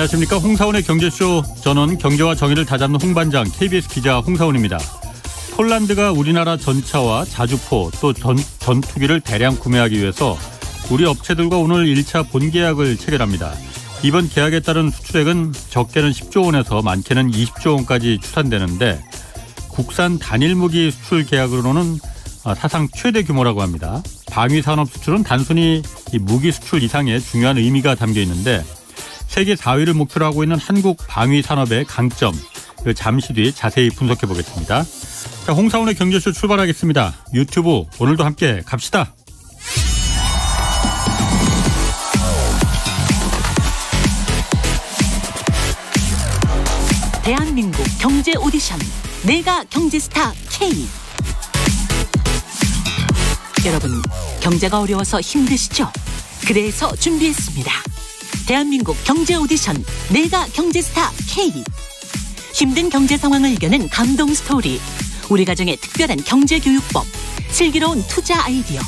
안녕하십니까 홍사원의 경제쇼 저는 경제와 정의를 다잡는 홍반장 KBS 기자 홍사원입니다. 폴란드가 우리나라 전차와 자주포 또 전, 전투기를 대량 구매하기 위해서 우리 업체들과 오늘 1차 본계약을 체결합니다. 이번 계약에 따른 수출액은 적게는 10조 원에서 많게는 20조 원까지 추산되는데 국산 단일 무기 수출 계약으로는 아, 사상 최대 규모라고 합니다. 방위 산업 수출은 단순히 무기 수출 이상의 중요한 의미가 담겨 있는데 세계 4위를 목표로 하고 있는 한국 방위 산업의 강점 그 잠시 뒤 자세히 분석해 보겠습니다. 자, 홍사원의 경제쇼 출발하겠습니다. 유튜브 오늘도 함께 갑시다. 대한민국 경제 오디션 내가 경제스타 K 여러분 경제가 어려워서 힘드시죠? 그래서 준비했습니다. 대한민국 경제 오디션 내가 경제스타 K 힘든 경제 상황을 이겨낸 감동 스토리 우리 가정의 특별한 경제 교육법 슬기로운 투자 아이디어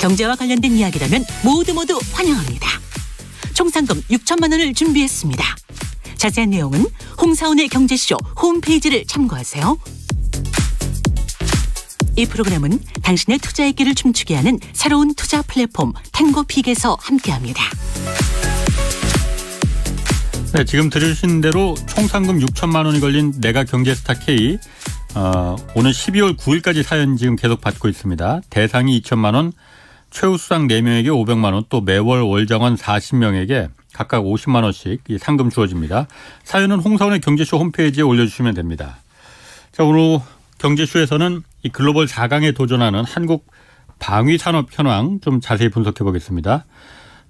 경제와 관련된 이야기라면 모두 모두 환영합니다. 총 상금 6천만 원을 준비했습니다. 자세한 내용은 홍사원의 경제쇼 홈페이지를 참고하세요. 이 프로그램은 당신의 투자의 길을 춤추게 하는 새로운 투자 플랫폼 탱고픽에서 함께합니다. 네, 지금 들으신 대로 총 상금 6천만 원이 걸린 내가 경제스타 K 어, 오늘 12월 9일까지 사연 지금 계속 받고 있습니다. 대상이 2천만 원, 최우 수상 4명에게 500만 원, 또 매월 월정원 40명에게 각각 50만 원씩 상금 주어집니다. 사연은 홍사원의 경제쇼 홈페이지에 올려주시면 됩니다. 자, 오늘 경제쇼에서는 이 글로벌 4강에 도전하는 한국 방위산업 현황 좀 자세히 분석해 보겠습니다.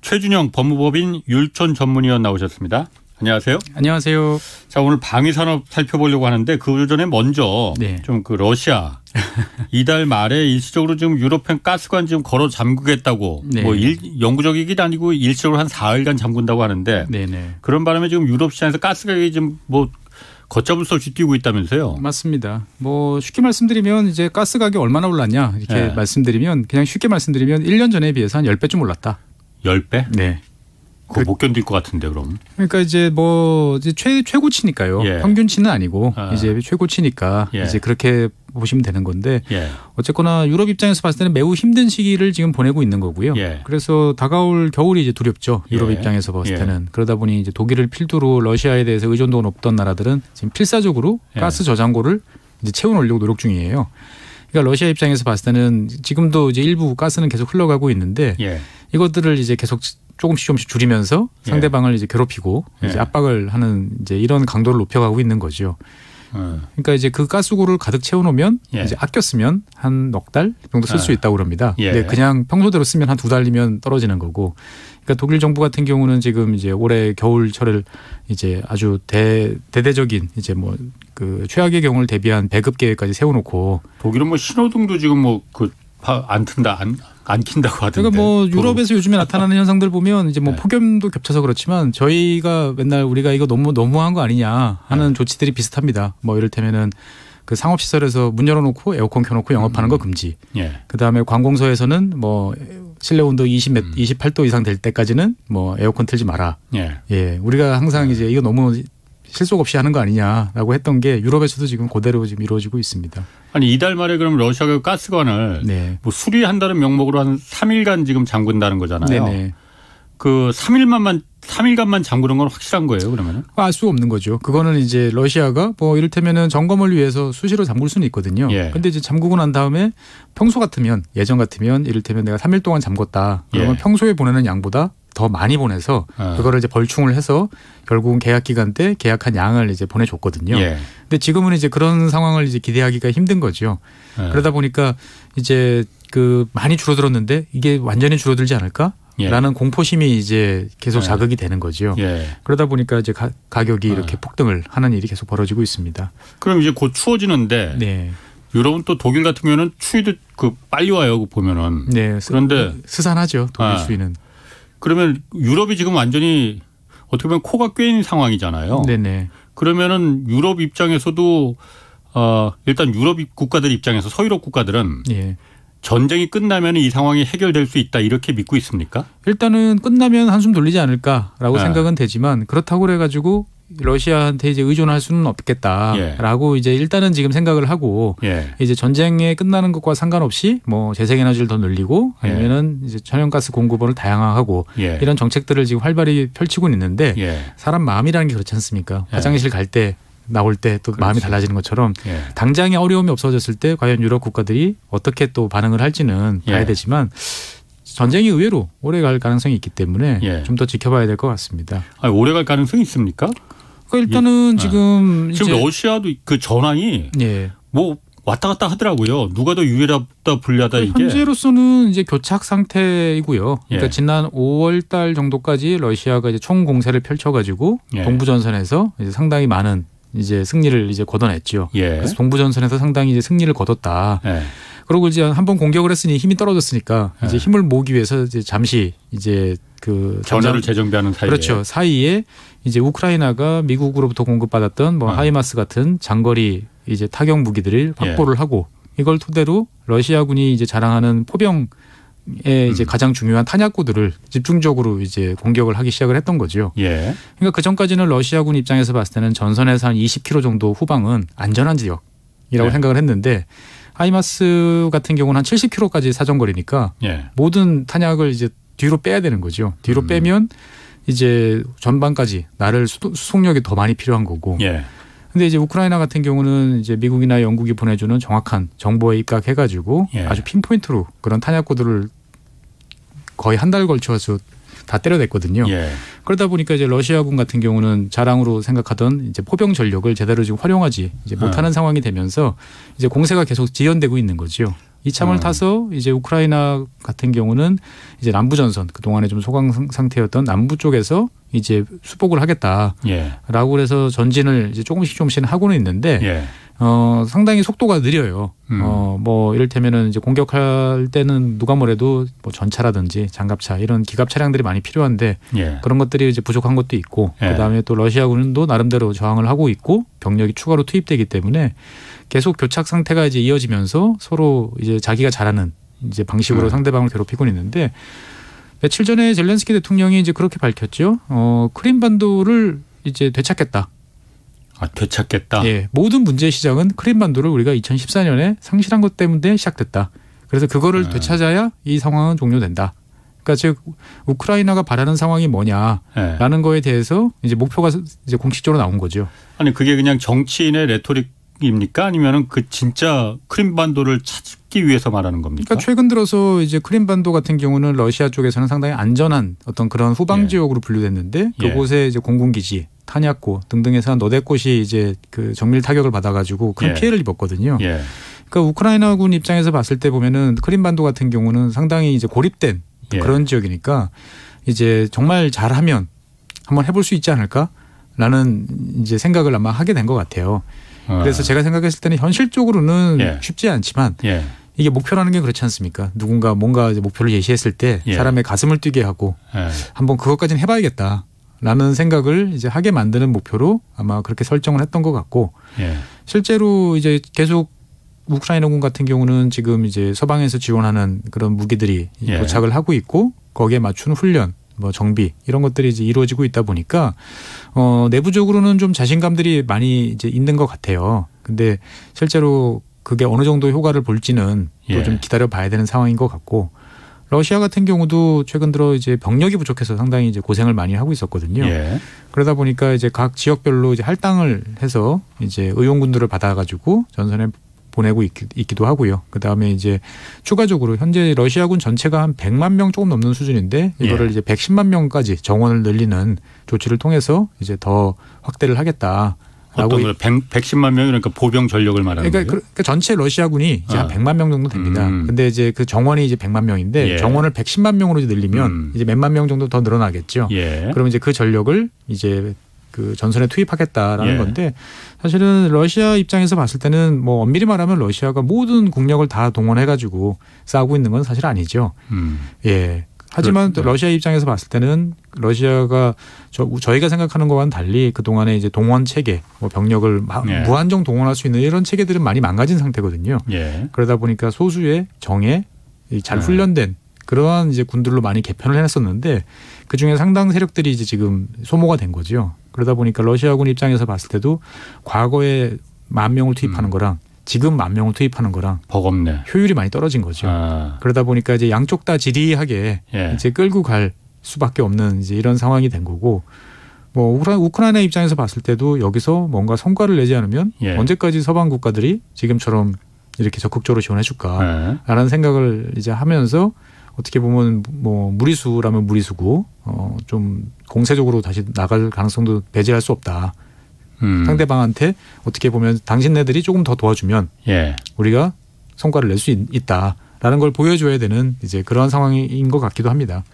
최준영 법무법인 율촌 전문위원 나오셨습니다. 안녕하세요. 안녕하세요. 자 오늘 방위 산업 살펴보려고 하는데 그 전에 먼저 네. 좀그 러시아 이달 말에 일시적으로 지금 유럽행 가스관 지금 걸어 잠그겠다고 네. 뭐 일, 영구적이긴 아니고 일시적으로 한사흘간 잠근다고 하는데 네네. 네. 그런 바람에 지금 유럽 시장에서 가스 가격이 지금 뭐 걷잡을 수 없이 뛰고 있다면서요? 맞습니다. 뭐 쉽게 말씀드리면 이제 가스 가격이 얼마나 올랐냐 이렇게 네. 말씀드리면 그냥 쉽게 말씀드리면 1년 전에 비해서 한 10배쯤 올랐다. 10배? 네. 그못 그, 견딜 것 같은데 그럼. 그러니까 이제 뭐 이제 최 최고치니까요. 예. 평균치는 아니고 아. 이제 최고치니까 예. 이제 그렇게 보시면 되는 건데 예. 어쨌거나 유럽 입장에서 봤을 때는 매우 힘든 시기를 지금 보내고 있는 거고요. 예. 그래서 다가올 겨울이 이제 두렵죠. 유럽 예. 입장에서 봤을 예. 때는 그러다 보니 이제 독일을 필두로 러시아에 대해서 의존도가 높던 나라들은 지금 필사적으로 가스 저장고를 이제 채워 으려고 노력 중이에요. 그러니까 러시아 입장에서 봤을 때는 지금도 이제 일부 가스는 계속 흘러가고 있는데 예. 이것들을 이제 계속 조금씩 조금씩 줄이면서 예. 상대방을 예. 이제 괴롭히고 예. 이제 압박을 하는 이제 이런 강도를 높여가고 있는 거죠. 예. 그러니까 이제 그 가스고를 가득 채워놓으면 예. 이제 아껴 쓰면 한 넉 달 정도 쓸수 예. 있다고 그럽니다. 예. 근데 그냥 평소대로 쓰면 한 두 달이면 떨어지는 거고 그러니까 독일 정부 같은 경우는 지금 이제 올해 겨울철을 이제 아주 대 대대적인 이제 뭐 그 최악의 경우를 대비한 배급 계획까지 세워놓고 독일은 뭐 신호등도 지금 뭐 그 안 튼다 안, 안 킨다고 하던데. 그러니까 뭐 유럽에서 요즘에 나타나는 현상들 보면 이제 뭐 네. 폭염도 겹쳐서 그렇지만 저희가 맨날 우리가 이거 너무 너무한 거 아니냐 하는 네. 조치들이 비슷합니다. 뭐 이를테면은 그 상업시설에서 문 열어놓고 에어컨 켜놓고 영업하는 거 음. 금지. 예. 그 다음에 관공서에서는 뭐 실내 온도 20 음. 28도 이상 될 때까지는 뭐 에어컨 틀지 마라. 예. 예. 우리가 항상 예. 이제 이거 너무 실속 없이 하는 거 아니냐라고 했던 게 유럽에서도 지금 그대로 지금 이루어지고 있습니다. 아니 이달 말에 그럼 러시아가 가스관을 네. 뭐 수리한다는 명목으로 한 3일간 지금 잠근다는 거잖아요. 네네. 그 3일만만 삼일간만 잠그는 건 확실한 거예요, 그러면은? 알 수 없는 거죠. 그거는 이제 러시아가 뭐 이를테면은 점검을 위해서 수시로 잠글 수는 있거든요. 예. 근데 이제 잠그고 난 다음에 평소 같으면 예전 같으면 이를테면 내가 삼일 동안 잠궜다. 그러면 예. 평소에 보내는 양보다 더 많이 보내서 어. 그거를 이제 벌충을 해서 결국은 계약 기간 때 계약한 양을 이제 보내줬거든요. 예. 근데 지금은 이제 그런 상황을 이제 기대하기가 힘든 거죠. 예. 그러다 보니까 이제 그 많이 줄어들었는데 이게 완전히 줄어들지 않을까? 예. 라는 공포심이 이제 계속 예. 자극이 되는 거죠. 예. 그러다 보니까 이제 가, 격이 아. 이렇게 폭등을 하는 일이 계속 벌어지고 있습니다. 그럼 이제 곧 추워지는데 네. 유럽은 또 독일 같은 경우는 추위도 그 빨리 와요 그 보면은. 네. 그런데 스산하죠 독일 예. 추위는. 그러면 유럽이 지금 완전히 어떻게 보면 코가 꿰인 상황이잖아요. 네네. 네. 그러면은 유럽 입장에서도 어 일단 유럽 국가들 입장에서 서유럽 국가들은 예. 전쟁이 끝나면 이 상황이 해결될 수 있다 이렇게 믿고 있습니까? 일단은 끝나면 한숨 돌리지 않을까라고 네. 생각은 되지만 그렇다고 그래가지고 러시아한테 이제 의존할 수는 없겠다라고 예. 이제 일단은 지금 생각을 하고 예. 이제 전쟁이 끝나는 것과 상관없이 뭐 재생에너지를 더 늘리고 예. 아니면은 이제 천연가스 공급원을 다양화하고 예. 이런 정책들을 지금 활발히 펼치고 있는데 예. 사람 마음이라는 게 그렇지 않습니까? 예. 화장실 갈때 나올 때 또 마음이 달라지는 것처럼 예. 당장의 어려움이 없어졌을 때 과연 유럽 국가들이 어떻게 또 반응을 할지는 봐야 예. 되지만 전쟁이 의외로 오래 갈 가능성이 있기 때문에 예. 좀더 지켜봐야 될 것 같습니다. 아니, 오래 갈 가능성이 있습니까? 그러니까 일단은 예. 지금 아. 지금 러시아도 그 전황이 예. 뭐 왔다 갔다 하더라고요. 누가 더 유일하다 불리하다 이게. 현재로서는 이제 교착 상태이고요. 그러니까 예. 지난 5월 달 정도까지 러시아가 이제 총 공세를 펼쳐가지고 예. 동부 전선에서 이제 상당히 많은 이제 승리를 이제 거둬냈죠. 예. 그래서 동부전선에서 상당히 이제 승리를 거뒀다. 예. 그러고 이제 한 번 공격을 했으니 힘이 떨어졌으니까 예. 이제 힘을 모으기 위해서 이제 잠시 이제 그 전열을 재정비하는 사이에 그렇죠 사이에 이제 우크라이나가 미국으로부터 공급받았던 뭐 어. 하이마스 같은 장거리 이제 타격 무기들을 확보를 예. 하고 이걸 토대로 러시아군이 이제 자랑하는 포병 의 예, 이제 음. 가장 중요한 탄약고들을 집중적으로 이제 공격을 하기 시작을 했던 거지요. 예. 그러니까 그 전까지는 러시아군 입장에서 봤을 때는 전선에서 한 20km 정도 후방은 안전한 지역이라고 예. 생각을 했는데 하이마스 같은 경우는 한 70km까지 사정거리니까 예. 모든 탄약을 이제 뒤로 빼야 되는 거죠. 뒤로 음. 빼면 이제 전반까지 나를 수속력이 더 많이 필요한 거고. 예. 근데 이제 우크라이나 같은 경우는 이제 미국이나 영국이 보내주는 정확한 정보에 입각해가지고 예. 아주 핀포인트로 그런 탄약고들을 거의 한 달 걸쳐서 다 때려냈거든요. 예. 그러다 보니까 이제 러시아군 같은 경우는 자랑으로 생각하던 이제 포병 전력을 제대로 지금 활용하지 못하는 어. 상황이 되면서 이제 공세가 계속 지연되고 있는 거죠. 이 참을 음. 타서 이제 우크라이나 같은 경우는 이제 남부 전선 그 동안에 좀 소강 상태였던 남부 쪽에서 이제 수복을 하겠다라고 예. 그서 전진을 이제 조금씩 조금씩 하고는 있는데 예. 어 상당히 속도가 느려요. 음. 어뭐 이를테면은 이제 공격할 때는 누가 뭐래도 뭐 전차라든지 장갑차 이런 기갑 차량들이 많이 필요한데 예. 그런 것들이 이제 부족한 것도 있고 예. 그다음에 또 러시아군도 나름대로 저항을 하고 있고 병력이 추가로 투입되기 때문에 계속 교착 상태가 이제 이어지면서 서로 이제 자기가 잘하는 이제 방식으로 네. 상대방을 괴롭히곤 있는데 며칠 전에 젤렌스키 대통령이 이제 그렇게 밝혔죠. 어, 크림반도를 이제 되찾겠다. 아, 되찾겠다. 예, 모든 문제의 시작은 크림반도를 우리가 2014년에 상실한 것 때문에 시작됐다. 그래서 그거를 네. 되찾아야 이 상황은 종료된다. 그러니까 즉 우크라이나가 바라는 상황이 뭐냐라는 네. 거에 대해서 이제 목표가 이제 공식적으로 나온 거죠. 아니 그게 그냥 정치인의 레토릭 입니까 아니면은 그 진짜 크림반도를 찾기 위해서 말하는 겁니까? 그러니까 최근 들어서 이제 크림반도 같은 경우는 러시아 쪽에서는 상당히 안전한 어떤 그런 후방 예. 지역으로 분류됐는데 예. 그곳에 이제 공군기지 탄약고 등등에서 한 너댓 곳이 이제 그 정밀 타격을 받아가지고 큰 예. 피해를 입었거든요. 예. 그러니까 우크라이나군 입장에서 봤을 때 보면은 크림반도 같은 경우는 상당히 이제 고립된 예. 그런 지역이니까 이제 정말 잘하면 한번 해볼 수 있지 않을까라는 이제 생각을 아마 하게 된 것 같아요. 아. 그래서 제가 생각했을 때는 현실적으로는 예. 쉽지 않지만 예. 이게 목표라는 게 그렇지 않습니까? 누군가 뭔가 목표를 예시했을 때 예. 사람의 가슴을 뛰게 하고 예. 한번 그것까지는 해봐야겠다. 라는 생각을 이제 하게 만드는 목표로 아마 그렇게 설정을 했던 것 같고 예. 실제로 이제 계속 우크라이나군 같은 경우는 지금 이제 서방에서 지원하는 그런 무기들이 예. 도착을 하고 있고 거기에 맞춘 훈련 뭐 정비 이런 것들이 이제 이루어지고 있다 보니까 어 내부적으로는 좀 자신감들이 많이 이제 있는 것 같아요. 근데 실제로 그게 어느 정도 효과를 볼지는 예. 좀 기다려 봐야 되는 상황인 것 같고 러시아 같은 경우도 최근 들어 이제 병력이 부족해서 상당히 이제 고생을 많이 하고 있었거든요. 예. 그러다 보니까 이제 각 지역별로 이제 할당을 해서 이제 의용군들을 받아가지고 전선에 보내고 있, 기도 하고요. 그 다음에 이제 추가적으로 현재 러시아군 전체가 한 100만 명 조금 넘는 수준인데 이거를 예. 이제 110만 명까지 정원을 늘리는 조치를 통해서 이제 더 확대를 하겠다. 라고 어떤 걸 100, 110만 명이 그러니까 보병 전력을 말하는 그러니까 거예요? 그러니까 전체 러시아군이 이제 아. 한 100만 명 정도 됩니다. 음. 근데 이제 그 정원이 이제 100만 명인데 예. 정원을 110만 명으로 늘리면 음. 이제 몇만 명 정도 더 늘어나겠죠. 예. 그러면 이제 그 전력을 이제 그 전선에 투입하겠다라는 예. 건데 사실은 러시아 입장에서 봤을 때는 뭐 엄밀히 말하면 러시아가 모든 국력을 다 동원해 가지고 싸우고 있는 건 사실 아니죠. 음. 예. 하지만 그 러시아 입장에서 봤을 때는 러시아가 저, 저희가 생각하는 것과는 달리 그동안에 이제 동원 체계, 뭐 병력을 예. 무한정 동원할 수 있는 이런 체계들은 많이 망가진 상태거든요. 예. 그러다 보니까 소수의 정예, 잘 예. 훈련된 그러한 이제 군들로 많이 개편을 해놨었는데 그 중에 상당 세력들이 이제 지금 소모가 된 거죠. 그러다 보니까 러시아군 입장에서 봤을 때도 과거에 만 명을 투입하는 음. 거랑 지금 만 명을 투입하는 거랑 버겁네. 효율이 많이 떨어진 거죠. 아. 그러다 보니까 이제 양쪽 다 지리하게 예. 이제 끌고 갈 수밖에 없는 이제 이런 상황이 된 거고 뭐 우크라이나 우크 입장에서 봤을 때도 여기서 뭔가 성과를 내지 않으면 예. 언제까지 서방 국가들이 지금처럼 이렇게 적극적으로 지원해줄까라는 예. 생각을 이제 하면서 어떻게 보면 뭐 무리수라면 무리수고 어좀 공세적으로 다시 나갈 가능성도 배제할 수 없다. 음. 상대방한테 어떻게 보면 당신네들이 조금 더 도와주면 예. 우리가 성과를 낼 수 있다라는 걸 보여줘야 되는 이제 그러한 상황인 것 같기도 합니다.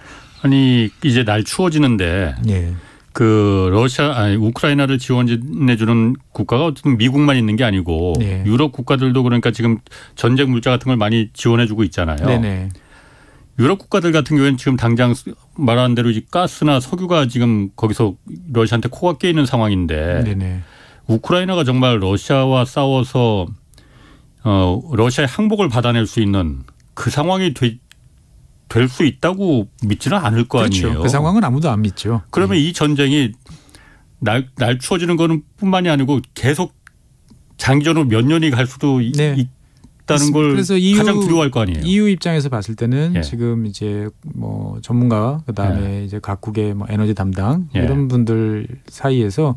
아니 이제 날 추워지는데 예. 그 러시아 아니 우크라이나를 지원해 주는 국가가 어쨌든 미국만 있는 게 아니고 예. 유럽 국가들도 그러니까 지금 전쟁 물자 같은 걸 많이 지원해 주고 있잖아요. 네네. 유럽 국가들 같은 경우에는 지금 당장 말한 대로 가스나 석유가 지금 거기서 러시아한테 코가 깨 있는 상황인데 네네. 우크라이나가 정말 러시아와 싸워서 어, 러시아의 항복을 받아낼 수 있는 그 상황이 될 수 있다고 믿지는 않을 거 그렇죠. 아니에요. 그 상황은 아무도 안 믿죠. 그러면 네. 이 전쟁이 날, 날 추워지는 거는 뿐만이 아니고 계속 장기전으로 몇 년이 갈 수도 네. 있, 있다는 걸 그래서 EU, 가장 두려워할 거 아니에요. EU 입장에서 봤을 때는 예. 지금 이제 뭐 전문가 그다음에 예. 이제 각국의 뭐 에너지 담당 예. 이런 분들 사이에서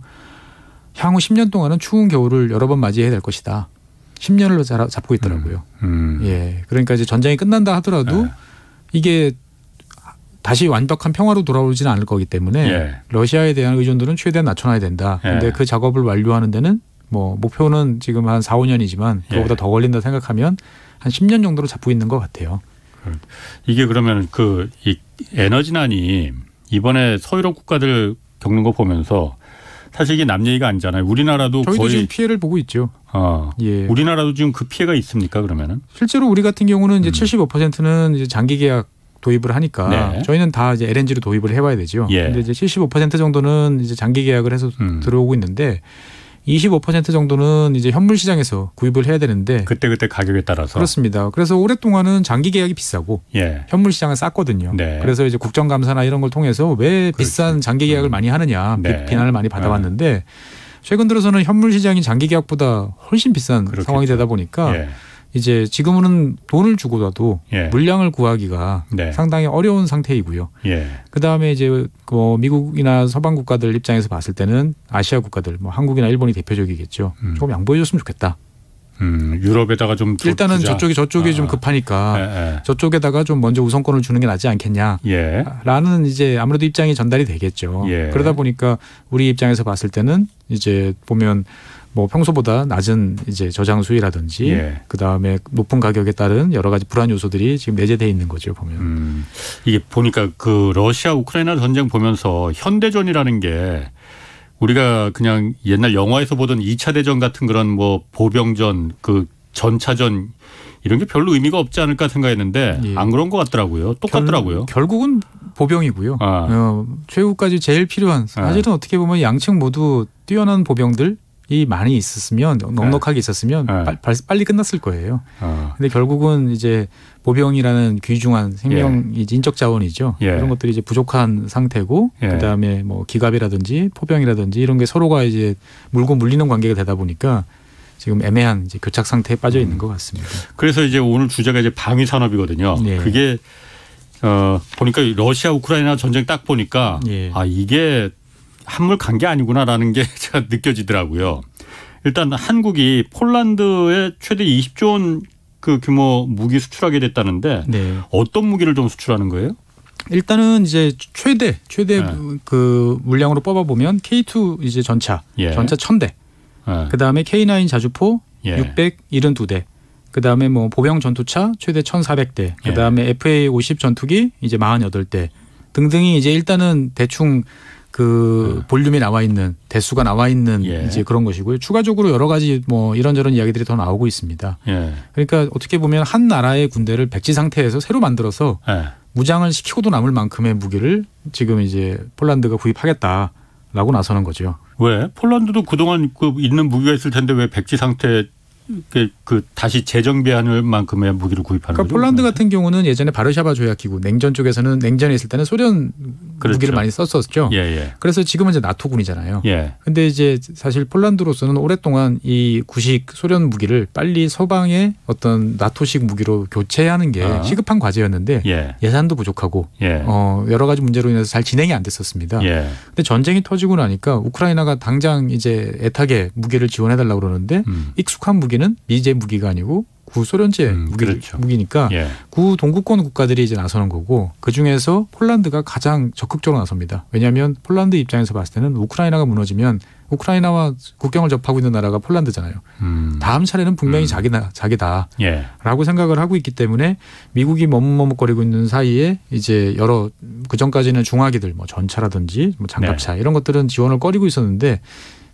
향후 10년 동안은 추운 겨울을 여러 번 맞이해야 될 것이다. 10년을 잡고 있더라고요. 음. 음. 예. 그러니까 이제 전쟁이 끝난다 하더라도 예. 이게 다시 완벽한 평화로 돌아오지는 않을 거기 때문에 예. 러시아에 대한 의존도는 최대한 낮춰놔야 된다. 그런데 예. 그 작업을 완료하는 데는 뭐 목표는 지금 한 4, 5년이지만 예. 그거보다 예. 더 걸린다 생각하면 한 10년 정도로 잡고 있는 것 같아요. 음. 이게 그러면 그이 에너지난이 이번에 서유럽 국가들 겪는 거 보면서 사실 이게 남 얘기가 아니잖아요. 우리나라도 저희도 지금 피해를 보고 있죠. 어, 예. 우리나라도 지금 그 피해가 있습니까 그러면은? 실제로 우리 같은 경우는 이제 음. 75%는 이제 장기 계약 도입을 하니까 네. 저희는 다 이제 LNG로 도입을 해봐야 되죠. 예. 근데 이제 75% 정도는 이제 장기 계약을 해서 음. 들어오고 있는데 25% 정도는 이제 현물 시장에서 구입을 해야 되는데 그때 그때 가격에 따라서 그렇습니다. 그래서 오랫동안은 장기 계약이 비싸고 예. 현물 시장은 쌌거든요. 네. 그래서 이제 국정감사나 이런 걸 통해서 왜 그렇지. 비싼 장기 계약을 음. 많이 하느냐 네. 비난을 많이 받아왔는데 네. 최근 들어서는 현물 시장이 장기 계약보다 훨씬 비싼 그렇겠죠. 상황이 되다 보니까. 예. 이제 지금은 돈을 주고라도 예. 물량을 구하기가 네. 상당히 어려운 상태이고요. 예. 그다음에 이제 그 뭐 미국이나 서방 국가들 입장에서 봤을 때는 아시아 국가들 뭐 한국이나 일본이 대표적이겠죠. 음. 조금 양보해 줬으면 좋겠다. 음, 유럽에다가 좀 일단은 주자. 저쪽이 저쪽이 아. 좀 급하니까 에, 예, 에. 예. 저쪽에다가 좀 먼저 우선권을 주는 게 낫지 않겠냐라는 예. 이제 아무래도 입장이 전달이 되겠죠. 예. 그러다 보니까 우리 입장에서 봤을 때는 이제 보면 뭐 평소보다 낮은 이제 저장 수위라든지 예. 그다음에 높은 가격에 따른 여러 가지 불안 요소들이 지금 내재돼 있는 거죠 보면 음, 이게 보니까 그 러시아 우크라이나 전쟁 보면서 현대전이라는 게 우리가 그냥 옛날 영화에서 보던 2차 대전 같은 그런 뭐 보병전 그 전차전 이런 게 별로 의미가 없지 않을까 생각했는데 예. 안 그런 것 같더라고요. 똑같더라고요. 결, 국은 보병이고요. 아. 어, 최후까지 제일 필요한 아. 사실은 아. 어떻게 보면 양측 모두 뛰어난 보병들 이 많이 있었으면 네. 넉넉하게 있었으면 네. 네. 빨리, 빨리 끝났을 거예요. 어. 근데 결국은 이제 보병이라는 귀중한 생명 예. 인적 자원이죠. 예. 이런 것들이 이제 부족한 상태고 예. 그다음에 뭐 기갑이라든지 포병이라든지 이런 게 서로가 이제 물고 물리는 관계가 되다 보니까 지금 애매한 이제 교착 상태에 빠져 있는 음. 것 같습니다. 그래서 이제 오늘 주제가 이제 방위 산업이거든요. 예. 그게 어 보니까 러시아 우크라이나 전쟁 딱 보니까 예. 아 이게 한물 간 게 아니구나라는 게 제가 느껴지더라고요. 일단 한국이 폴란드에 최대 20조 원그 규모 무기 수출하게 됐다는데 네. 어떤 무기를 좀 수출하는 거예요? 일단은 이제 최대 최대 네. 그 물량으로 뽑아 보면 K2 이제 전차 예. 전차 1000대. 예. 그다음에 K9 자주포 예. 672대. 그다음에 뭐 보병 전투차 최대 1,400대. 예. 그다음에 FA50 전투기 이제 48대. 등등이 이제 일단은 대충 그 네. 볼륨이 나와 있는 대수가 나와 있는 예. 이제 그런 것이고요. 추가적으로 여러 가지 뭐 이런저런 이야기들이 더 나오고 있습니다. 예. 그러니까 어떻게 보면 한 나라의 군대를 백지 상태에서 새로 만들어서 예. 무장을 시키고도 남을 만큼의 무기를 지금 이제 폴란드가 구입하겠다라고 나서는 거죠. 왜 폴란드도 그동안 그 있는 무기가 있을 텐데 왜 백지 상태 그그 다시 재정비하는 만큼의 무기를 구입하는 그러니까 거죠. 폴란드 네. 같은 경우는 예전에 바르샤바 조약 기구 냉전 쪽에서는 냉전에 있을 때는 소련 그렇죠. 무기를 많이 썼었죠. 예, 예. 그래서 지금은 이제 나토군이잖아요. 예. 근데 이제 사실 폴란드로서는 오랫동안 이 구식 소련 무기를 빨리 서방의 어떤 나토식 무기로 교체하는 게 아. 시급한 과제였는데 예. 산도 부족하고 예. 어 여러 가지 문제로 인해서 잘 진행이 안 됐었습니다. 예. 근데 전쟁이 터지고 나니까 우크라이나가 당장 이제 애타게 무기를 지원해 달라고 그러는데 음. 익숙한 무기는 미제 제 무기가 아니고 구소련제 음, 무기, 그렇죠. 무기니까 예. 구 동구권 국가들이 이제 나서는 거고 그중에서 폴란드가 가장 적극적으로 나섭니다. 왜냐하면 폴란드 입장에서 봤을 때는 우크라이나가 무너지면 우크라이나와 국경을 접하고 있는 나라가 폴란드잖아요. 음. 다음 차례는 분명히 음. 자기나, 자기다라고 예. 생각을 하고 있기 때문에 미국이 머뭇머뭇거리고 있는 사이에 이제 여러 그 전까지는 중화기들 뭐 전차라든지 뭐 장갑차 네. 이런 것들은 지원을 꺼리고 있었는데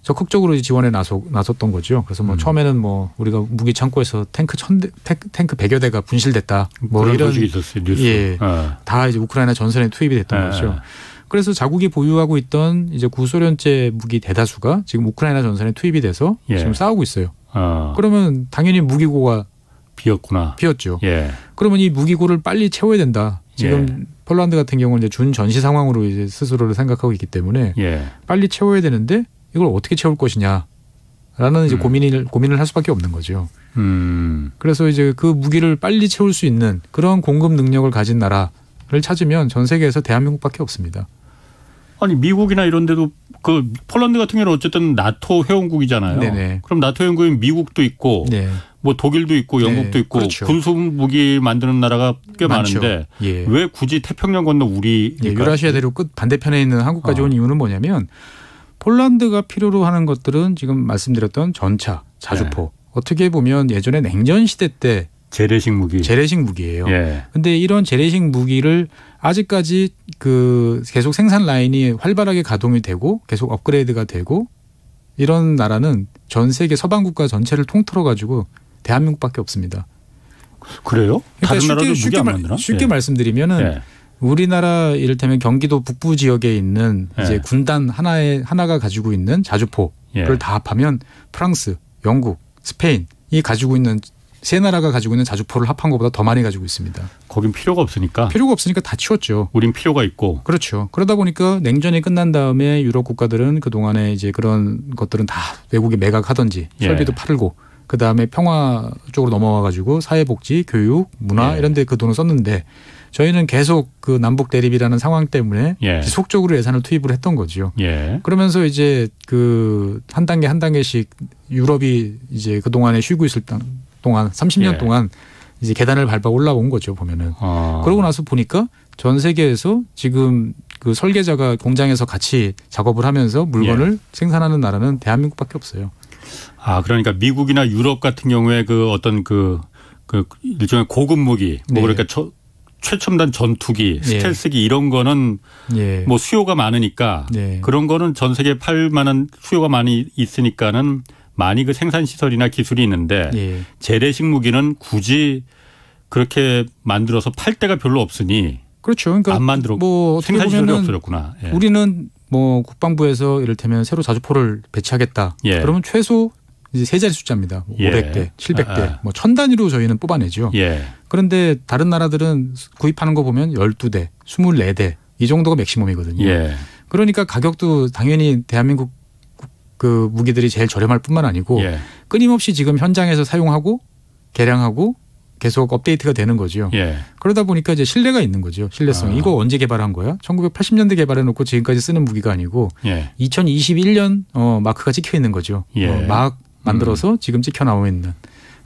적극적으로 지원에 나서, 나섰던 거죠. 그래서 뭐 음. 처음에는 뭐 우리가 무기 창고에서 탱크 천 대, 탱크 백여 대가 분실됐다. 뭐 이런 있었어요, 뉴스. 예, 아. 다 이제 우크라이나 전선에 투입이 됐던 아. 거죠. 그래서 자국이 보유하고 있던 이제 구소련제 무기 대다수가 지금 우크라이나 전선에 투입이 돼서 예. 지금 싸우고 있어요. 아. 그러면 당연히 무기고가 비었구나. 비었죠. 예. 그러면 이 무기고를 빨리 채워야 된다. 지금 예. 폴란드 같은 경우는 이제 준전시 상황으로 이제 스스로를 생각하고 있기 때문에 예. 빨리 채워야 되는데 이걸 어떻게 채울 것이냐. 라는 이제 음. 고민을 고민을 할 수밖에 없는 거죠. 음. 그래서 이제 그 무기를 빨리 채울 수 있는 그런 공급 능력을 가진 나라를 찾으면 전 세계에서 대한민국밖에 없습니다. 아니 미국이나 이런 데도 그 폴란드 같은 경우는 어쨌든 나토 회원국이잖아요. 네네. 그럼 나토 회원국인 미국도 있고 네. 뭐 독일도 있고 네. 영국도 네. 있고 그렇죠. 군수 무기 만드는 나라가 꽤 많죠. 많은데 예. 왜 굳이 태평양 건너 우리 예, 유라시아 대륙 끝 반대편에 있는 한국까지 어. 온 이유는 뭐냐면 폴란드가 필요로 하는 것들은 지금 말씀드렸던 전차, 자주포. 네. 어떻게 보면 예전에 냉전 시대 때 재래식 무기. 재래식 무기예요. 예. 근데 이런 재래식 무기를 아직까지 그 계속 생산 라인이 활발하게 가동이 되고 계속 업그레이드가 되고 이런 나라는 전 세계 서방 국가 전체를 통틀어 가지고 대한민국밖에 없습니다. 그래요? 그러니까 다른 쉽게, 나라도 쉽게, 쉽게, 말, 쉽게 예. 말씀드리면은 예. 우리나라 이를테면 경기도 북부 지역에 있는 예. 이제 군단 하나에 하나가 가지고 있는 자주포를 예. 다 합하면 프랑스, 영국, 스페인이 가지고 있는 세 나라가 가지고 있는 자주포를 합한 것보다 더 많이 가지고 있습니다. 거긴 필요가 없으니까. 필요가 없으니까 다 치웠죠. 우린 필요가 있고. 그렇죠. 그러다 보니까 냉전이 끝난 다음에 유럽 국가들은 그 동안에 이제 그런 것들은 다 외국에 매각하든지 예. 설비도 팔고 그 다음에 평화 쪽으로 넘어와 가지고 사회복지, 교육, 문화 예. 이런데 그 돈을 썼는데 저희는 계속 그 남북 대립이라는 상황 때문에 예. 지속적으로 예산을 투입을 했던 거지요. 예. 그러면서 이제 그 한 단계 한 단계씩 유럽이 이제 그 동안에 쉬고 있을 동안 30년 예. 동안 이제 계단을 밟아 올라온 거죠 보면은. 아. 그러고 나서 보니까 전 세계에서 지금 그 설계자가 공장에서 같이 작업을 하면서 물건을 예. 생산하는 나라는 대한민국밖에 없어요. 아 그러니까 미국이나 유럽 같은 경우에 그 어떤 그그 그 일종의 고급 무기 뭐 네. 그러니까 최첨단 전투기, 예. 스텔스기 이런 거는 예. 뭐 수요가 많으니까 예. 그런 거는 전 세계 팔 만한 수요가 많이 있으니까는 많이 그 생산 시설이나 기술이 있는데 예. 재래식 무기는 굳이 그렇게 만들어서 팔 데가 별로 없으니 그렇죠. 그러니까 안 만들었고 뭐 생산 시설이 없어졌구나. 예. 우리는 뭐 국방부에서 이를테면 새로 자주포를 배치하겠다. 예. 그러면 최소 이제 세 자리 숫자입니다. 예. 500대, 700대, 아. 아. 뭐0 단위로 저희는 뽑아내죠. 예. 그런데 다른 나라들은 구입하는 거 보면 12대, 24대 이 정도가 맥시멈이거든요. 예. 그러니까 가격도 당연히 대한민국 그 무기들이 제일 저렴할 뿐만 아니고 예. 끊임없이 지금 현장에서 사용하고 개량하고 계속 업데이트가 되는 거죠. 예. 그러다 보니까 이제 신뢰가 있는 거죠. 신뢰성. 아. 이거 언제 개발한 거야? 1980년대 개발해 놓고 지금까지 쓰는 무기가 아니고 예. 2021년 어 마크가 찍혀 있는 거죠. 예. 어, 막 만들어서 음. 지금 찍혀 나오고 있는.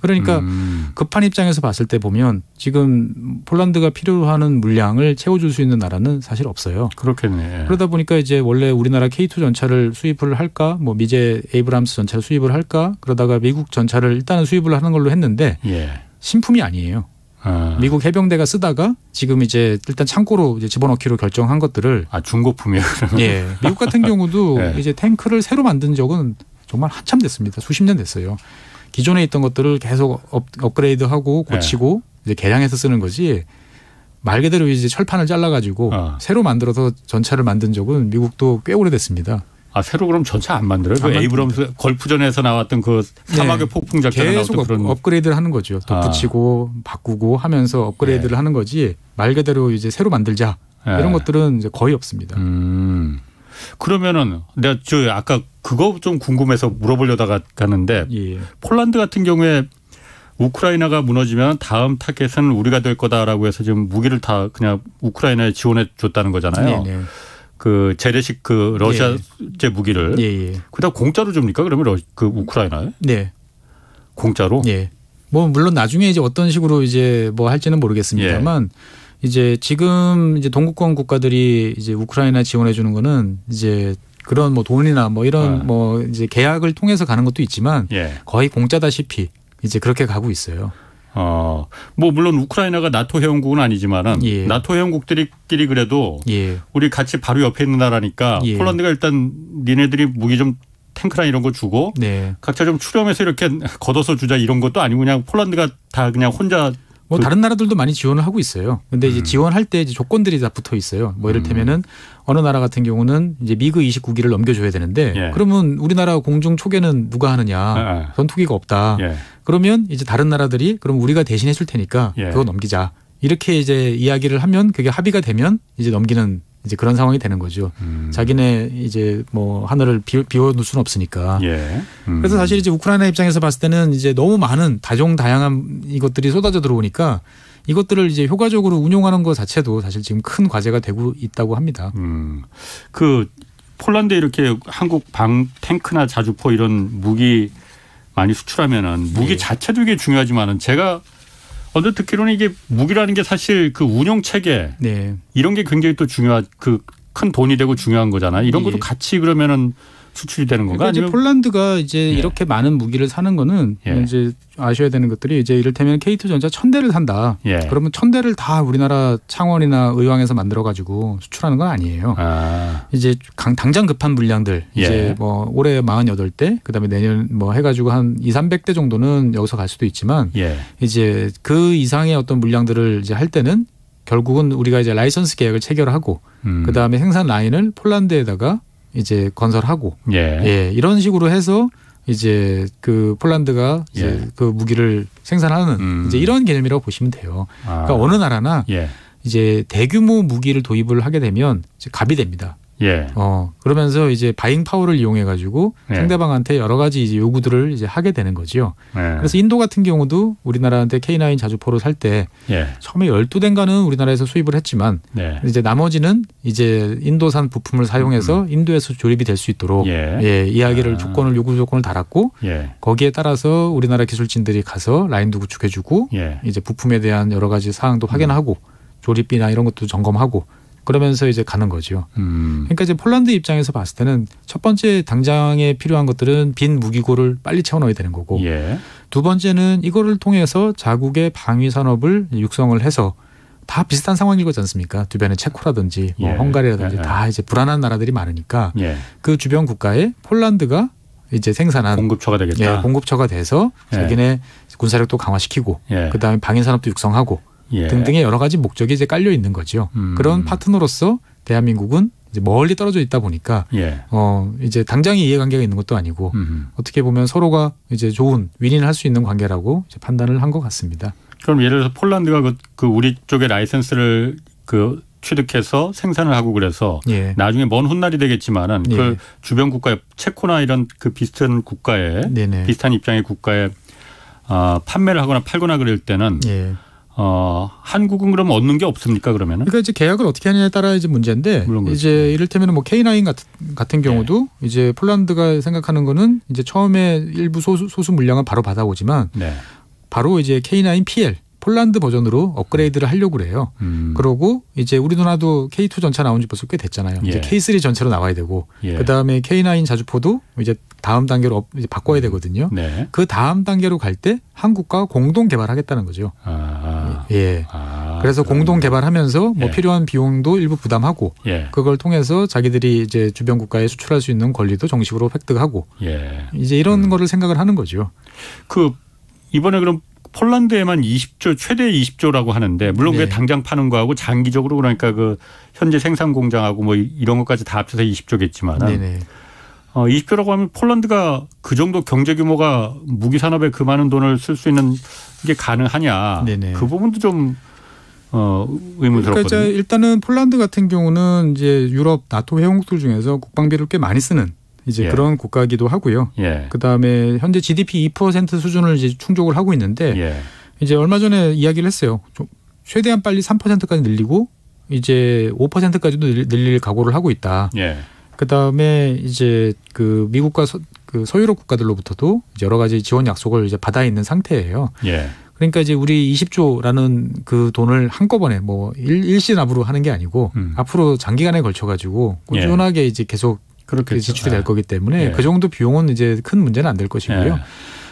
그러니까 음. 급한 입장에서 봤을 때 보면 지금 폴란드가 필요로 하는 물량을 채워줄 수 있는 나라는 사실 없어요. 그렇겠네. 예. 그러다 보니까 이제 원래 우리나라 K2 전차를 수입을 할까, 뭐 미제 에이브람스 전차를 수입을 할까, 그러다가 미국 전차를 일단은 수입을 하는 걸로 했는데 예. 신품이 아니에요. 아. 미국 해병대가 쓰다가 지금 이제 일단 창고로 이제 집어넣기로 결정한 것들을 아 중고품이요. 예, 미국 같은 경우도 예. 이제 탱크를 새로 만든 적은 정말 한참 됐습니다. 수십 년 됐어요. 기존에 있던 것들을 계속 업, 그레이드하고 네. 고치고 네. 이제 개량해서 쓰는 거지 말 그대로 이제 철판을 잘라가지고 어. 새로 만들어서 전차를 만든 적은 미국도 꽤 오래됐습니다. 아 새로 그럼 전차 안 만들어요? 그 에이브럼스 걸프전에서 나왔던 그 사막의 네. 폭풍 작전에 계속 그런 업그레이드를 하는 거죠. 또 아. 붙이고 바꾸고 하면서 업그레이드를 네. 하는 거지 말 그대로 이제 새로 만들자 네. 이런 것들은 이제 거의 없습니다. 음. 그러면은 내가 저 아까 그거 좀 궁금해서 물어보려다가 가는데 예. 폴란드 같은 경우에 우크라이나가 무너지면 다음 타겟은 우리가 될 거다라고 해서 지금 무기를 다 그냥 우크라이나에 지원해 줬다는 거잖아요. 네네. 네. 그 재래식 그 러시아제 예. 무기를 예예. 예. 그다음 공짜로 줍니까? 그러면 러시, 그 우크라이나에? 네. 공짜로? 예. 뭐 물론 나중에 이제 어떤 식으로 이제 뭐 할지는 모르겠습니다만 예. 이제 지금 이제 동구권 국가들이 이제 우크라이나 지원해 주는 거는 이제 그런 뭐 돈이나 뭐 이런 네. 뭐 이제 계약을 통해서 가는 것도 있지만 예. 거의 공짜다시피 이제 그렇게 가고 있어요. 어, 뭐 물론 우크라이나가 나토 회원국은 아니지만은 예. 나토 회원국들끼리 그래도 예. 우리 같이 바로 옆에 있는 나라니까 예. 폴란드가 일단 니네들이 무기 좀 탱크나 이런 거 주고 네. 각자 좀 출연해서 이렇게 걷어서 주자 이런 것도 아니고 그냥 폴란드가 다 그냥 혼자 뭐 그 다른 나라들도 많이 지원을 하고 있어요. 근데 이제 음. 지원할 때 이제 조건들이 다 붙어 있어요. 뭐 이를테면은 음. 어느 나라 같은 경우는 이제 미그 29기를 넘겨줘야 되는데 예. 그러면 우리나라 공중 초계는 누가 하느냐? 예. 전투기가 예. 없다. 예. 그러면 이제 다른 나라들이 그럼 우리가 대신해 줄 테니까 예. 그거 넘기자. 이렇게 이제 이야기를 하면 그게 합의가 되면 이제 넘기는 이제 그런 상황이 되는 거죠. 음. 자기네 이제 뭐 하늘을 비, 워놓을 수는 없으니까. 예. 음. 그래서 사실 이제 우크라이나 입장에서 봤을 때는 이제 너무 많은 다종다양한 이것들이 쏟아져 들어오니까 이것들을 이제 효과적으로 운용하는 것 자체도 사실 지금 큰 과제가 되고 있다고 합니다. 음. 그 폴란드에 이렇게 한국 방 탱크나 자주포 이런 무기 많이 수출하면은 무기 예. 자체도 이게 중요하지만은 제가 언뜻 듣기로는 이게 무기라는 게 사실 그 운영 체계 네. 이런 게 굉장히 또 중요한 그 큰 돈이 되고 중요한 거잖아요. 이런 예. 것도 같이 그러면은 수출이 되는 건가? 그러니까 아니면 폴란드가 이제 예. 이렇게 많은 무기를 사는 거는 예. 이제 아셔야 되는 것들이 이제 이를테면 케이트 전자 천 대를 산다. 예. 그러면 천 대를 다 우리나라 창원이나 의왕에서 만들어 가지고 수출하는 건 아니에요. 아. 이제 강, 당장 급한 물량들 이제 예. 뭐 올해 48대 그다음에 내년 뭐 해가지고 한 2, 300대 정도는 여기서 갈 수도 있지만 예. 이제 그 이상의 어떤 물량들을 이제 할 때는 결국은 우리가 이제 라이선스 계약을 체결하고 음. 그다음에 생산 라인을 폴란드에다가 이제 건설하고 예. 예. 이런 식으로 해서 이제 그 폴란드가 이제 예. 그 무기를 생산하는 음. 이제 이런 개념이라고 보시면 돼요. 그러니까 아. 그러니까 어느 나라나 예. 이제 대규모 무기를 도입을 하게 되면 이제 갑이 됩니다. 예. 어 그러면서 이제 바잉 파워를 이용해 가지고 예. 상대방한테 여러 가지 이제 요구들을 이제 하게 되는 거지요. 예. 그래서 인도 같은 경우도 우리나라한테 K9 자주포로살때 예. 처음에 열두 대인가는 우리나라에서 수입을 했지만 네. 이제 나머지는 이제 인도산 부품을 사용해서 음. 인도에서 조립이 될 수 있도록 예, 예 이야기를 아. 조건을 요구 조건을 달았고 예. 거기에 따라서 우리나라 기술진들이 가서 라인도 구축해주고 이제 부품에 대한 여러 가지 사항도 확인하고 음. 조립비나 이런 것도 점검하고 그러면서 이제 가는 거죠. 음. 그러니까 이제 폴란드 입장에서 봤을 때는 첫 번째 당장에 필요한 것들은 빈 무기고를 빨리 채워넣어야 되는 거고 예. 두 번째는 이거를 통해서 자국의 방위 산업을 육성을 해서 다 비슷한 상황인 거지 않습니까? 주변에 체코라든지 뭐 예. 헝가리라든지 예, 예. 다 이제 불안한 나라들이 많으니까 예. 그 주변 국가에 폴란드가 이제 생산한 공급처가 되겠다. 예, 공급처가 돼서 예. 자기네 군사력도 강화시키고 그다음에 방위 산업도 육성하고 예. 등등의 여러 가지 목적이 이제 깔려 있는 거죠. 음. 그런 파트너로서 대한민국은 이제 멀리 떨어져 있다 보니까 예. 어 이제 당장의 이해관계가 있는 것도 아니고 음 어떻게 보면 서로가 이제 좋은 윈윈 할수 있는 관계라고 판단을 한 것 같습니다. 그럼 예를 들어서 폴란드가 그, 그 우리 쪽의 라이센스를 그 취득해서 생산을 하고 그래서 예. 나중에 먼 훗날이 되겠지만은 그 예. 그 주변 국가의 체코나 이런 그 비슷한 국가에 네네. 비슷한 입장의 국가에 아, 판매를 하거나 팔거나 그럴 때는 예. 어, 한국은 그럼 얻는 게 없습니까 그러면은? 그러니까 이제 계약을 어떻게 하느냐에 따라 이제 문제인데 그렇죠. 이제 네. 이를테면 뭐 K9 같은 같은 네. 경우도 네. 이제 폴란드가 생각하는 거는 이제 처음에 일부 소수, 소수 물량은 바로 받아오지만 네. 바로 이제 K9 PL 폴란드 버전으로 업그레이드를 하려고 그래요. 음. 그러고 이제 우리 누나도 K2 전차 나온 지 벌써 꽤 됐잖아요. 예. 이제 K3 전차로 나와야 되고 예. 그다음에 K9 자주포도 이제 다음 단계로 업, 이제 바꿔야 음. 되거든요. 네. 그 다음 단계로 갈 때 한국과 공동 개발하겠다는 거죠. 아. 예. 아, 그래서 그럼. 공동 개발하면서 뭐 예. 필요한 비용도 일부 부담하고 예. 그걸 통해서 자기들이 이제 주변 국가에 수출할 수 있는 권리도 정식으로 획득하고 예. 이제 이런 음. 거를 생각을 하는 거죠. 그 이번에 그럼 폴란드에만 20조 최대 20조라고 하는데 물론 그게 네. 당장 파는 거하고 장기적으로 그러니까 그 현재 생산 공장하고 뭐 이런 것까지 다 합쳐서 2 0조겠지만 네네. 어, 20조라고 하면 폴란드가 그 정도 경제 규모가 무기 산업에 그 많은 돈을 쓸 수 있는 게 가능하냐. 네네. 그 부분도 좀 어, 의문스럽거든요. 그러니까 일단은 폴란드 같은 경우는 이제 유럽 나토 회원국들 중에서 국방비를 꽤 많이 쓰는 이제 예. 그런 국가이기도 하고요. 예. 그다음에 현재 GDP 2% 수준을 이제 충족을 하고 있는데 예. 이제 얼마 전에 이야기를 했어요. 좀 최대한 빨리 3%까지 늘리고 이제 5%까지도 늘릴 각오를 하고 있다. 예. 그다음에 이제 그 미국과 서, 그 서유럽 국가들로부터도 여러 가지 지원 약속을 이제 받아 있는 상태예요. 예. 그러니까 이제 우리 20조라는 그 돈을 한꺼번에 뭐 일, 일시납으로 하는 게 아니고 음. 앞으로 장기간에 걸쳐 가지고 꾸준하게 예. 이제 계속 그렇게 지출이 될 예. 거기 때문에 예. 그 정도 비용은 이제 큰 문제는 안 될 것이고요. 예.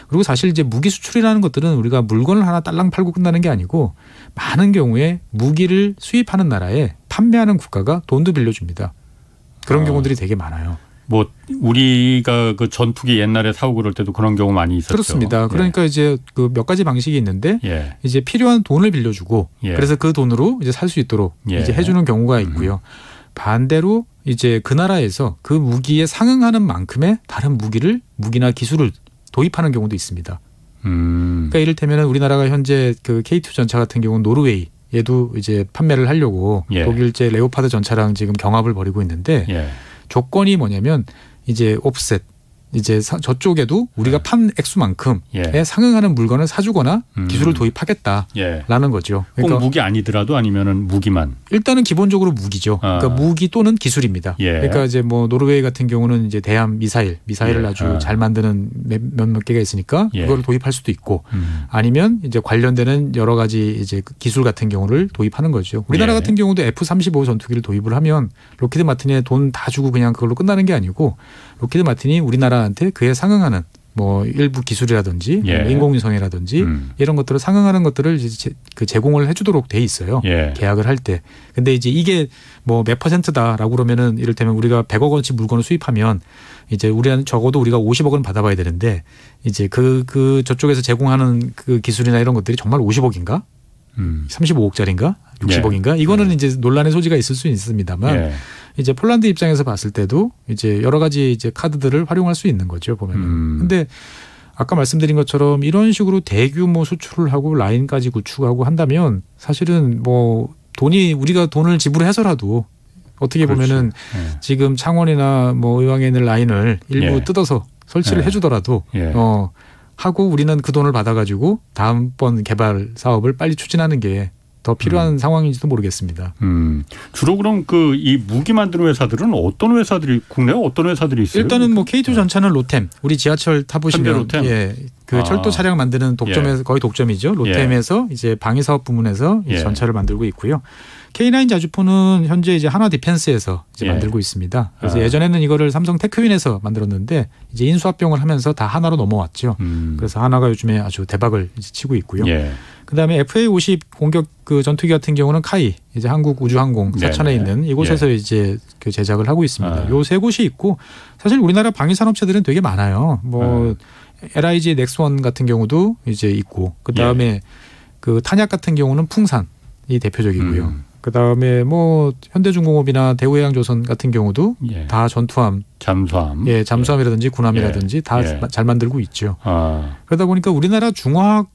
그리고 사실 이제 무기 수출이라는 것들은 우리가 물건을 하나 딸랑 팔고 끝나는 게 아니고 많은 경우에 무기를 수입하는 나라에 판매하는 국가가 돈도 빌려줍니다. 그런 어. 경우들이 되게 많아요. 뭐 우리가 그 전투기 옛날에 사고 그럴 때도 그런 경우 많이 있었죠. 그렇습니다. 예. 그러니까 예. 이제 그 몇 가지 방식이 있는데 예. 이제 필요한 돈을 빌려주고 예. 그래서 그 돈으로 이제 살 수 있도록 예. 이제 해주는 경우가 음. 있고요. 음. 반대로 이제 그 나라에서 그 무기에 상응하는 만큼의 다른 무기를 무기나 기술을 도입하는 경우도 있습니다. 음. 그러니까 이를테면 우리나라가 현재 그 K2 전차 같은 경우는 노르웨이 얘도 이제 판매를 하려고 예. 독일제 레오파드 전차랑 지금 경합을 벌이고 있는데 예. 조건이 뭐냐면 이제 옵셋 이제 사, 저쪽에도 우리가 네. 판 액수만큼에 예. 예. 상응하는 물건을 사주거나 음. 기술을 도입하겠다라는 예. 거죠. 그러니까 꼭 무기 아니더라도 아니면은 무기만. 일단은 기본적으로 무기죠. 아. 그러니까 무기 또는 기술입니다. 예. 그러니까 이제 뭐 노르웨이 같은 경우는 이제 대함 미사일, 미사일을 예. 아주 아. 잘 만드는 몇몇 개가 있으니까 예. 그걸 도입할 수도 있고 음. 아니면 이제 관련되는 여러 가지 이제 그 기술 같은 경우를 도입하는 거죠. 우리나라 같은 경우도 F-35 전투기를 도입을 하면 로키드 마틴에 돈 다 주고 그냥 그걸로 끝나는 게 아니고 로키드 마틴이 우리나라한테 그에 상응하는 뭐 일부 기술이라든지 예. 뭐 인공위성이라든지 음. 이런 것들을 상응하는 것들을 이제 제, 그 제공을 해주도록 돼 있어요 예. 계약을 할때 근데 이제 이게 뭐 몇 퍼센트다라고 그러면은 이를테면 우리가 100억 원치 물건을 수입하면 이제 우리는 적어도 우리가 50억 원 받아봐야 되는데 이제 그그 그 저쪽에서 제공하는 그 기술이나 이런 것들이 정말 50억인가 음. 35억짜리인가 60억인가 예. 이거는 예. 이제 논란의 소지가 있을 수 있습니다만. 예. 이제 폴란드 입장에서 봤을 때도 이제 여러 가지 이제 카드들을 활용할 수 있는 거죠 보면은. 음. 근데 아까 말씀드린 것처럼 이런 식으로 대규모 수출을 하고 라인까지 구축하고 한다면 사실은 뭐 돈이 우리가 돈을 지불해서라도 어떻게 그렇죠. 보면은 예. 지금 창원이나 뭐 의왕에 있는 라인을 일부 예. 뜯어서 설치를 예. 해주더라도 예. 어 하고 우리는 그 돈을 받아가지고 다음번 개발 사업을 빨리 추진하는 게더 필요한 음. 상황인지도 모르겠습니다. 음. 주로 그럼 그이 무기 만드는 회사들은 어떤 회사들이 국내 어떤 회사들이 있어요? 일단은 뭐 K2 전차는 로템, 우리 지하철 타보시면 로템? 예, 그 아. 철도 차량 만드는 독점에서 예. 거의 독점이죠. 로템에서 예. 이제 방위 사업 부문에서 예. 전차를 만들고 있고요. K9 자주포는 현재 이제 한화 디펜스에서 이제 예. 만들고 있습니다. 그래서 아. 예전에는 이거를 삼성 테크윈에서 만들었는데 이제 인수합병을 하면서 다 하나로 넘어왔죠. 음. 그래서 하나가 요즘에 아주 대박을 치고 있고요. 예. 그다음에 FA50 공격 그 전투기 같은 경우는 카이 이제 한국 우주항공 네, 사천에 네네. 있는 이곳에서 예. 이제 그 제작을 하고 있습니다. 아. 요세 곳이 있고 사실 우리나라 방위 산업체들은 되게 많아요. 뭐 아. LIG 넥스원 같은 경우도 이제 있고 그다음에 예. 그 탄약 같은 경우는 풍산이 대표적이고요. 음. 그다음에 뭐 현대중공업이나 대우해양조선 같은 경우도 예. 다 전투함 잠수함 예 잠수함이라든지 군함이라든지 예. 다잘 예. 만들고 있죠. 아. 그러다 보니까 우리나라 중화학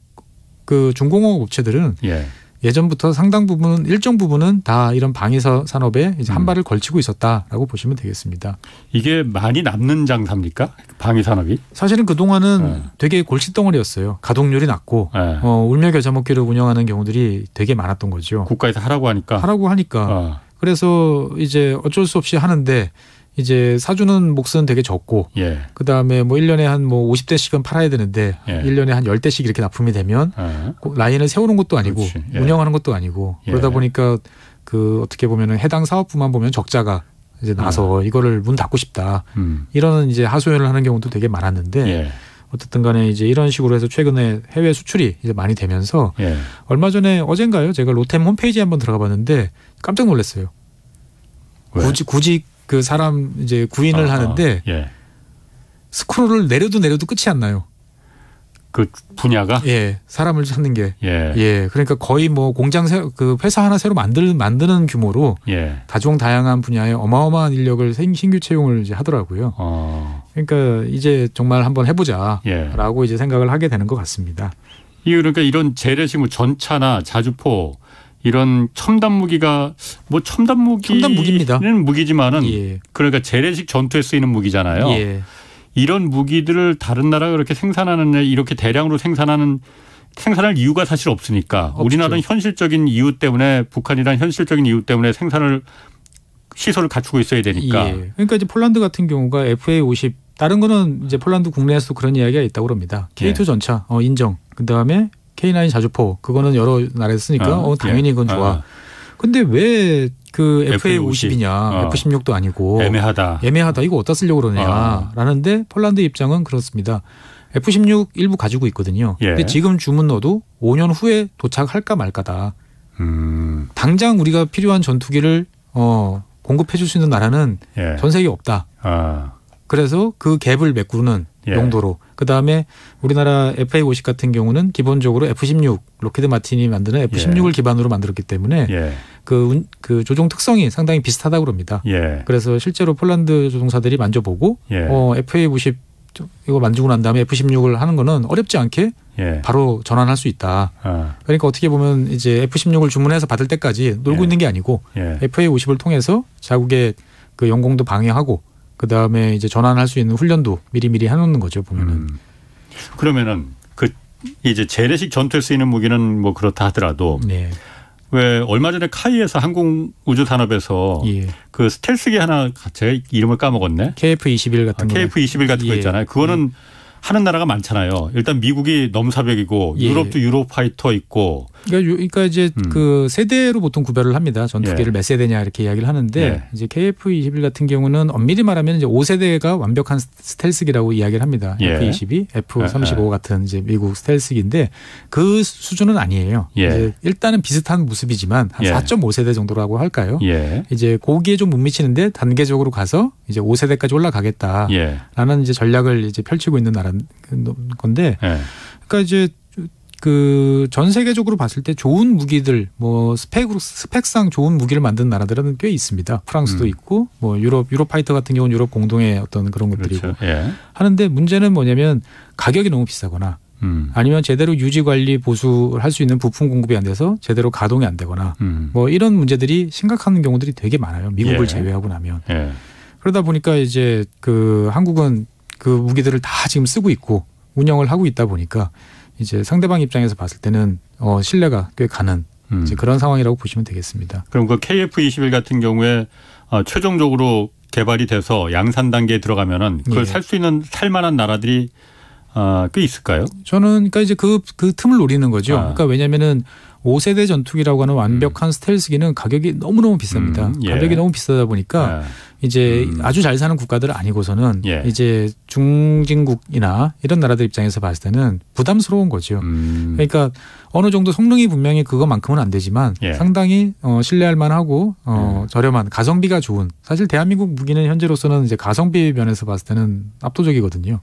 그 중공업 업체들은 예. 예전부터 상당 부분은 일정 부분은 다 이런 방위사 산업에 이제 한 음. 발을 걸치고 있었다라고 보시면 되겠습니다. 이게 많이 남는 장사입니까? 방위 산업이? 사실은 그 동안은 네. 되게 골칫덩어리였어요. 가동률이 낮고 네. 어, 울며 겨자 먹기로 운영하는 경우들이 되게 많았던 거죠. 국가에서 하라고 하니까. 하라고 하니까. 어. 그래서 이제 어쩔 수 없이 하는데 이제 사주는 몫은 되게 적고 예. 그다음에 뭐 1년에 한뭐 50대씩은 팔아야 되는데 예. 1년에 한 10대씩 이렇게 납품이 되면 예. 라인을 세우는 것도 아니고 예. 운영하는 것도 아니고 예. 그러다 보니까 그 어떻게 보면은 해당 사업부만 보면 적자가 이제 나서 음. 이거를 문 닫고 싶다. 음. 이런 이제 하소연을 하는 경우도 되게 많았는데 예. 어쨌든 간에 이제 이런 식으로 해서 최근에 해외 수출이 이제 많이 되면서 예. 얼마 전에 어젠가요? 제가 로템 홈페이지에 한번 들어가 봤는데 깜짝 놀랐어요. 왜? 굳이 굳이 그 사람 이제 구인을 아, 아, 하는데 예. 스크롤을 내려도 내려도 끝이 안 나요. 그 분야가 예 사람을 찾는 게예 예, 그러니까 거의 뭐 공장 새, 그 회사 하나 새로 만들 만드는 규모로 예. 다종 다양한 분야에 어마어마한 인력을 생, 신규 채용을 이제 하더라고요. 어. 그러니까 이제 정말 한번 해보자라고 예. 이제 생각을 하게 되는 것 같습니다. 이 그러니까 이런 재래식 뭐 전차나 자주포 이런 첨단 무기가 뭐 첨단 무기 첨단 무기입니다. 무기지만은 예. 그러니까 재래식 전투에 쓰이는 무기잖아요. 예. 이런 무기들을 다른 나라가 그렇게 생산하는 이렇게 대량으로 생산하는 생산할 이유가 사실 없으니까 없죠. 우리나라는 현실적인 이유 때문에 북한이란 현실적인 이유 때문에 생산을 시설을 갖추고 있어야 되니까. 예. 그러니까 이제 폴란드 같은 경우가 FA 50 다른 거는 이제 폴란드 국내에서도 그런 이야기가 있다고 그럽니다. K2 예. 전차 어, 인정. 그 다음에 K9 자주포 그거는 여러 나라에서 쓰니까 아, 어 예. 당연히 이건 좋아. 아. 근데 왜 그 FA 50이냐 어. F16도 아니고 애매하다. 애매하다 이거 어디다 쓰려고 그러냐라는데 아. 폴란드 입장은 그렇습니다. F16 일부 가지고 있거든요. 예. 근데 지금 주문 넣어도 5년 후에 도착할까 말까다. 음. 당장 우리가 필요한 전투기를 어, 공급해 줄 수 있는 나라는 예. 전세계 없다. 아. 그래서 그 갭을 메꾸는 예. 용도로 그다음에 우리나라 FA50 같은 경우는 기본적으로 F16 로키드 마틴이 만드는 F16을 예. 기반으로 만들었기 때문에 예. 그, 그 조종 특성이 상당히 비슷하다고 그럽니다. 예. 그래서 실제로 폴란드 조종사들이 만져보고 예. 어, FA50 이거 만지고 난 다음에 F16을 하는 거는 어렵지 않게 예. 바로 전환할 수 있다. 아. 그러니까 어떻게 보면 이제 F16을 주문해서 받을 때까지 놀고 예. 있는 게 아니고 예. FA50을 통해서 자국의 그 영공도 방해하고 그 다음에 이제 전환할 수 있는 훈련도 미리미리 해놓는 거죠 보면은. 음. 그러면은 그 이제 재래식 전투에 쓰이는 무기는 뭐 그렇다 하더라도 네. 왜 얼마 전에 카이에서 항공 우주 산업에서 예. 그 스텔스기 하나 제가 이름을 까먹었네. KF-21 아, 같은 거. 아, 거. KF-21 같은 예. 거 있잖아요. 그거는 예. 하는 나라가 많잖아요. 일단 미국이 넘사벽이고 예. 유럽도 유럽파이터 있고 그러니까, 그러니까, 이제 음. 그 세대로 보통 구별을 합니다. 전투기를 예. 몇 세대냐 이렇게 이야기를 하는데 예. 이제 KF-21 같은 경우는 엄밀히 말하면 이제 5세대가 완벽한 스텔스기라고 이야기를 합니다. 예. F-22, F-35 아, 아. 같은 이제 미국 스텔스기인데 그 수준은 아니에요. 예. 이제 일단은 비슷한 모습이지만 한 4.5세대 예. 정도라고 할까요? 예. 이제 고기에 좀 못 미치는데 단계적으로 가서 이제 5세대까지 올라가겠다라는 이제 전략을 이제 펼치고 있는 나라 건데 그러니까 이제 그전 세계적으로 봤을 때 좋은 무기들 뭐 스펙 스펙상 좋은 무기를 만든 나라들은 꽤 있습니다. 프랑스도 음. 있고 뭐 유럽 유럽 파이터 같은 경우는 유럽 공동의 어떤 그런 것들이고 그렇죠. 예. 하는데 문제는 뭐냐면 가격이 너무 비싸거나 음. 아니면 제대로 유지 관리 보수를 할 수 있는 부품 공급이 안 돼서 제대로 가동이 안 되거나 음. 뭐 이런 문제들이 심각한 경우들이 되게 많아요. 미국을 예. 제외하고 나면 예. 그러다 보니까 이제 그 한국은 그 무기들을 다 지금 쓰고 있고 운영을 하고 있다 보니까 이제 상대방 입장에서 봤을 때는 어, 신뢰가 꽤 가는 음. 이제 그런 상황이라고 보시면 되겠습니다. 그럼 그 KF21 같은 경우에 어, 최종적으로 개발이 돼서 양산 단계에 들어가면은 그걸 예. 살수 있는 살만한 나라들이 어, 꽤 있을까요? 저는 그러니까 이제 그, 그 틈을 노리는 거죠. 아. 그러니까 왜냐면은 5세대 전투기라고 하는 완벽한 음. 스텔스기는 가격이 너무너무 비쌉니다. 음, 예. 가격이 너무 비싸다 보니까 예. 이제 음. 아주 잘 사는 국가들 아니고서는 예. 이제 중진국이나 이런 나라들 입장에서 봤을 때는 부담스러운 거죠. 음. 그러니까 어느 정도 성능이 분명히 그것만큼은 안 되지만 예. 상당히 어, 신뢰할 만하고 어, 음. 저렴한 가성비가 좋은 사실 대한민국 무기는 현재로서는 이제 가성비 면에서 봤을 때는 압도적이거든요.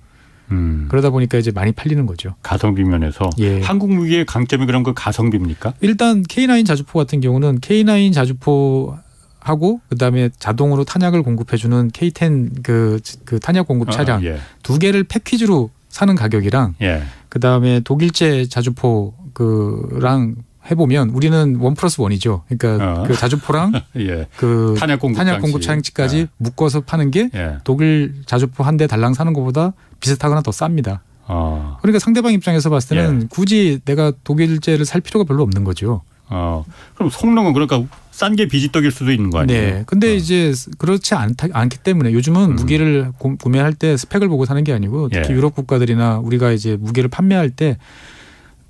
음. 그러다 보니까 이제 많이 팔리는 거죠. 가성비 면에서 예. 한국 무기의 강점이 그런 그 가성비입니까? 일단 K9 자주포 같은 경우는 K9 자주포 하고 그다음에 자동으로 탄약을 공급해주는 K10 그, 그 탄약 공급 아, 차량 아, 예. 두 개를 패키지로 사는 가격이랑 예. 그다음에 독일제 자주포 그랑 해보면 우리는 원 플러스 원이죠. 그러니까 어. 그 자주포랑 예. 그 탄약 공급, 공급 차량치까지 예. 묶어서 파는 게 예. 독일 자주포 한 대 달랑 사는 것보다 비슷하거나 더 쌉니다. 어. 그러니까 상대방 입장에서 봤을 때는 예. 굳이 내가 독일제를 살 필요가 별로 없는 거죠. 어. 그럼 성능은 그러니까 싼 게 비지떡일 수도 있는 거 아니에요? 네. 근데 어. 이제 그렇지 않 않기 때문에 요즘은 음. 무기를 고, 구매할 때 스펙을 보고 사는 게 아니고 특히 예. 유럽 국가들이나 우리가 이제 무기를 판매할 때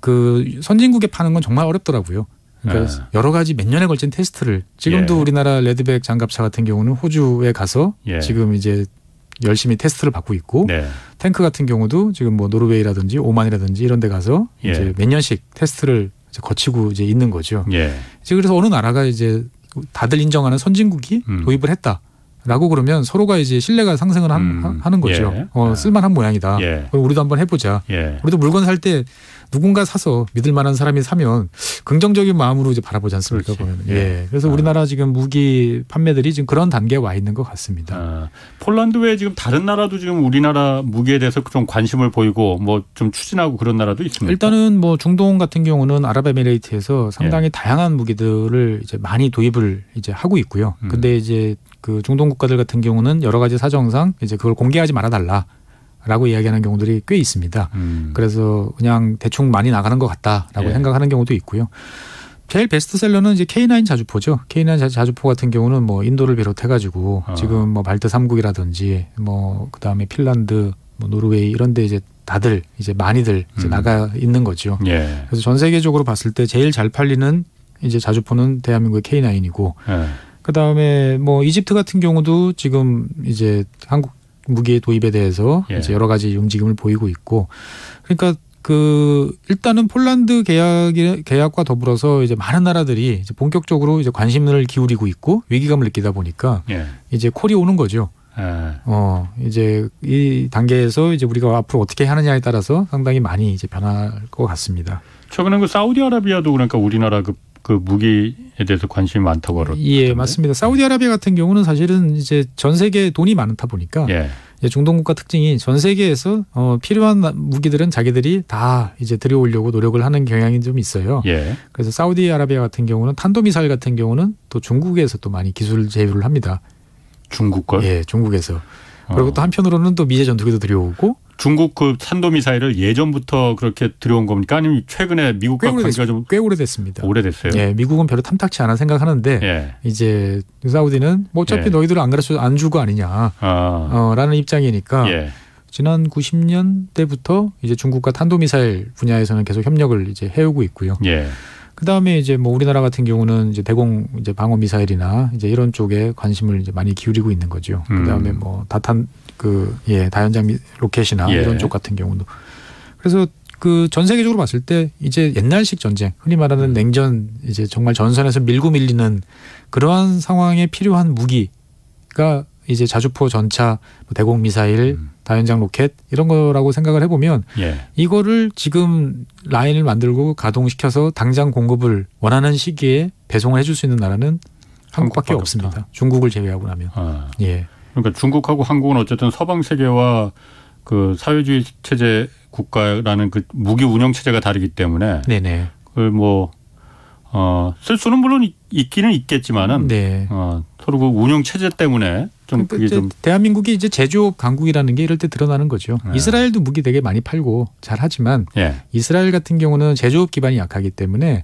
그 선진국에 파는 건 정말 어렵더라고요. 그러니까 예. 여러 가지 몇 년에 걸친 테스트를 지금도 예. 우리나라 레드백 장갑차 같은 경우는 호주에 가서 예. 지금 이제 열심히 테스트를 받고 있고 네. 탱크 같은 경우도 지금 뭐 노르웨이라든지 오만이라든지 이런 데 가서 예. 이제 몇 년씩 테스트를 이제 거치고 이제 있는 거죠. 예. 이제 그래서 어느 나라가 이제 다들 인정하는 선진국이 음. 도입을 했다. 라고 그러면 서로가 이제 신뢰가 상승을 한, 음. 하는 거죠. 예. 어, 쓸만한 모양이다. 예. 그럼 우리도 한번 해보자. 예. 우리도 물건 살때 누군가 사서 믿을 만한 사람이 사면 긍정적인 마음으로 이제 바라보지 않습니까? 그렇죠. 예. 예. 그래서 아. 우리나라 지금 무기 판매들이 지금 그런 단계에 와 있는 것 같습니다. 아. 폴란드 외에 지금 다른 나라도 지금 우리나라 무기에 대해서 좀 관심을 보이고 뭐 좀 추진하고 그런 나라도 있습니다. 일단은 뭐 중동 같은 경우는 아랍에미레이트에서 상당히 예. 다양한 무기들을 이제 많이 도입을 이제 하고 있고요. 음. 근데 이제 그 중동 국가들 같은 경우는 여러 가지 사정상 이제 그걸 공개하지 말아 달라. 라고 이야기하는 경우들이 꽤 있습니다. 음. 그래서 그냥 대충 많이 나가는 것 같다라고 예. 생각하는 경우도 있고요. 제일 베스트셀러는 이제 K9 자주포죠. K9 자주포 같은 경우는 뭐 인도를 비롯해가지고 어. 지금 뭐 발트 3국이라든지뭐 그다음에 핀란드, 뭐 노르웨이 이런 데 이제 다들 이제 많이들 이제 음. 나가 있는 거죠. 예. 그래서 전 세계적으로 봤을 때 제일 잘 팔리는 이제 자주포는 대한민국의 K9이고 예. 그다음에 뭐 이집트 같은 경우도 지금 이제 한국 무기의 도입에 대해서 예. 이제 여러 가지 움직임을 보이고 있고 그러니까 그 일단은 폴란드 계약 계약과 더불어서 이제 많은 나라들이 이제 본격적으로 이제 관심을 기울이고 있고 위기감을 느끼다 보니까 예. 이제 콜이 오는 거죠. 예. 어 이제 이 단계에서 이제 우리가 앞으로 어떻게 하느냐에 따라서 상당히 많이 이제 변할 것 같습니다. 최근에 그 사우디아라비아도 그러니까 우리나라 그그 무기에 대해서 관심이 많다고 그러죠 예, 맞습니다. 사우디아라비아 같은 경우는 사실은 이제 전 세계에 돈이 많다 보니까 예. 중동 국가 특징이 전 세계에서 어, 필요한 무기들은 자기들이 다 이제 들여오려고 노력을 하는 경향이 좀 있어요. 예. 그래서 사우디아라비아 같은 경우는 탄도미사일 같은 경우는 또 중국에서 또 많이 기술 제휴를 합니다. 중국 걸? 예, 중국에서. 어. 그리고 또 한편으로는 또 미제 전투기도 들여오고 중국 그 탄도 미사일을 예전부터 그렇게 들여온 겁니까? 아니면 최근에 미국과 관계가 좀 꽤 오래됐습니다. 오래됐어요. 예, 미국은 별로 탐탁치 않아 생각하는데 예. 이제 사우디는 뭐 어차피 예. 너희들 안 그래서 안 주고 아니냐라는 아. 어, 입장이니까 예. 지난 90년대부터 이제 중국과 탄도 미사일 분야에서는 계속 협력을 이제 해오고 있고요. 예. 그다음에 이제 뭐 우리나라 같은 경우는 이제 대공 이제 방어 미사일이나 이제 이런 쪽에 관심을 이제 많이 기울이고 있는 거죠. 그다음에 음. 뭐 다탄 그 예, 다연장 로켓이나 예. 이런 쪽 같은 경우도 그래서 그 전 세계적으로 봤을 때 이제 옛날식 전쟁 흔히 말하는 음. 냉전 이제 정말 전선에서 밀고 밀리는 그러한 상황에 필요한 무기가 이제 자주포 전차 뭐 대공 미사일 음. 다연장 로켓 이런 거라고 생각을 해보면 예. 이거를 지금 라인을 만들고 가동시켜서 당장 공급을 원하는 시기에 배송을 해줄 수 있는 나라는 한국밖에, 한국밖에 없습니다. 다 중국을 제외하고 나면. 아. 예. 그러니까 중국하고 한국은 어쨌든 서방 세계와 그 사회주의 체제 국가라는 그 무기 운영 체제가 다르기 때문에 네네. 그걸 뭐 어, 쓸 수는 물론 있기는 있겠지만은 네. 어, 서로 그 운영 체제 때문에 좀 그게 좀 대한민국이 이제 제조업 강국이라는 게 이럴 때 드러나는 거죠. 네. 이스라엘도 무기 되게 많이 팔고 잘 하지만 네. 예. 이스라엘 같은 경우는 제조업 기반이 약하기 때문에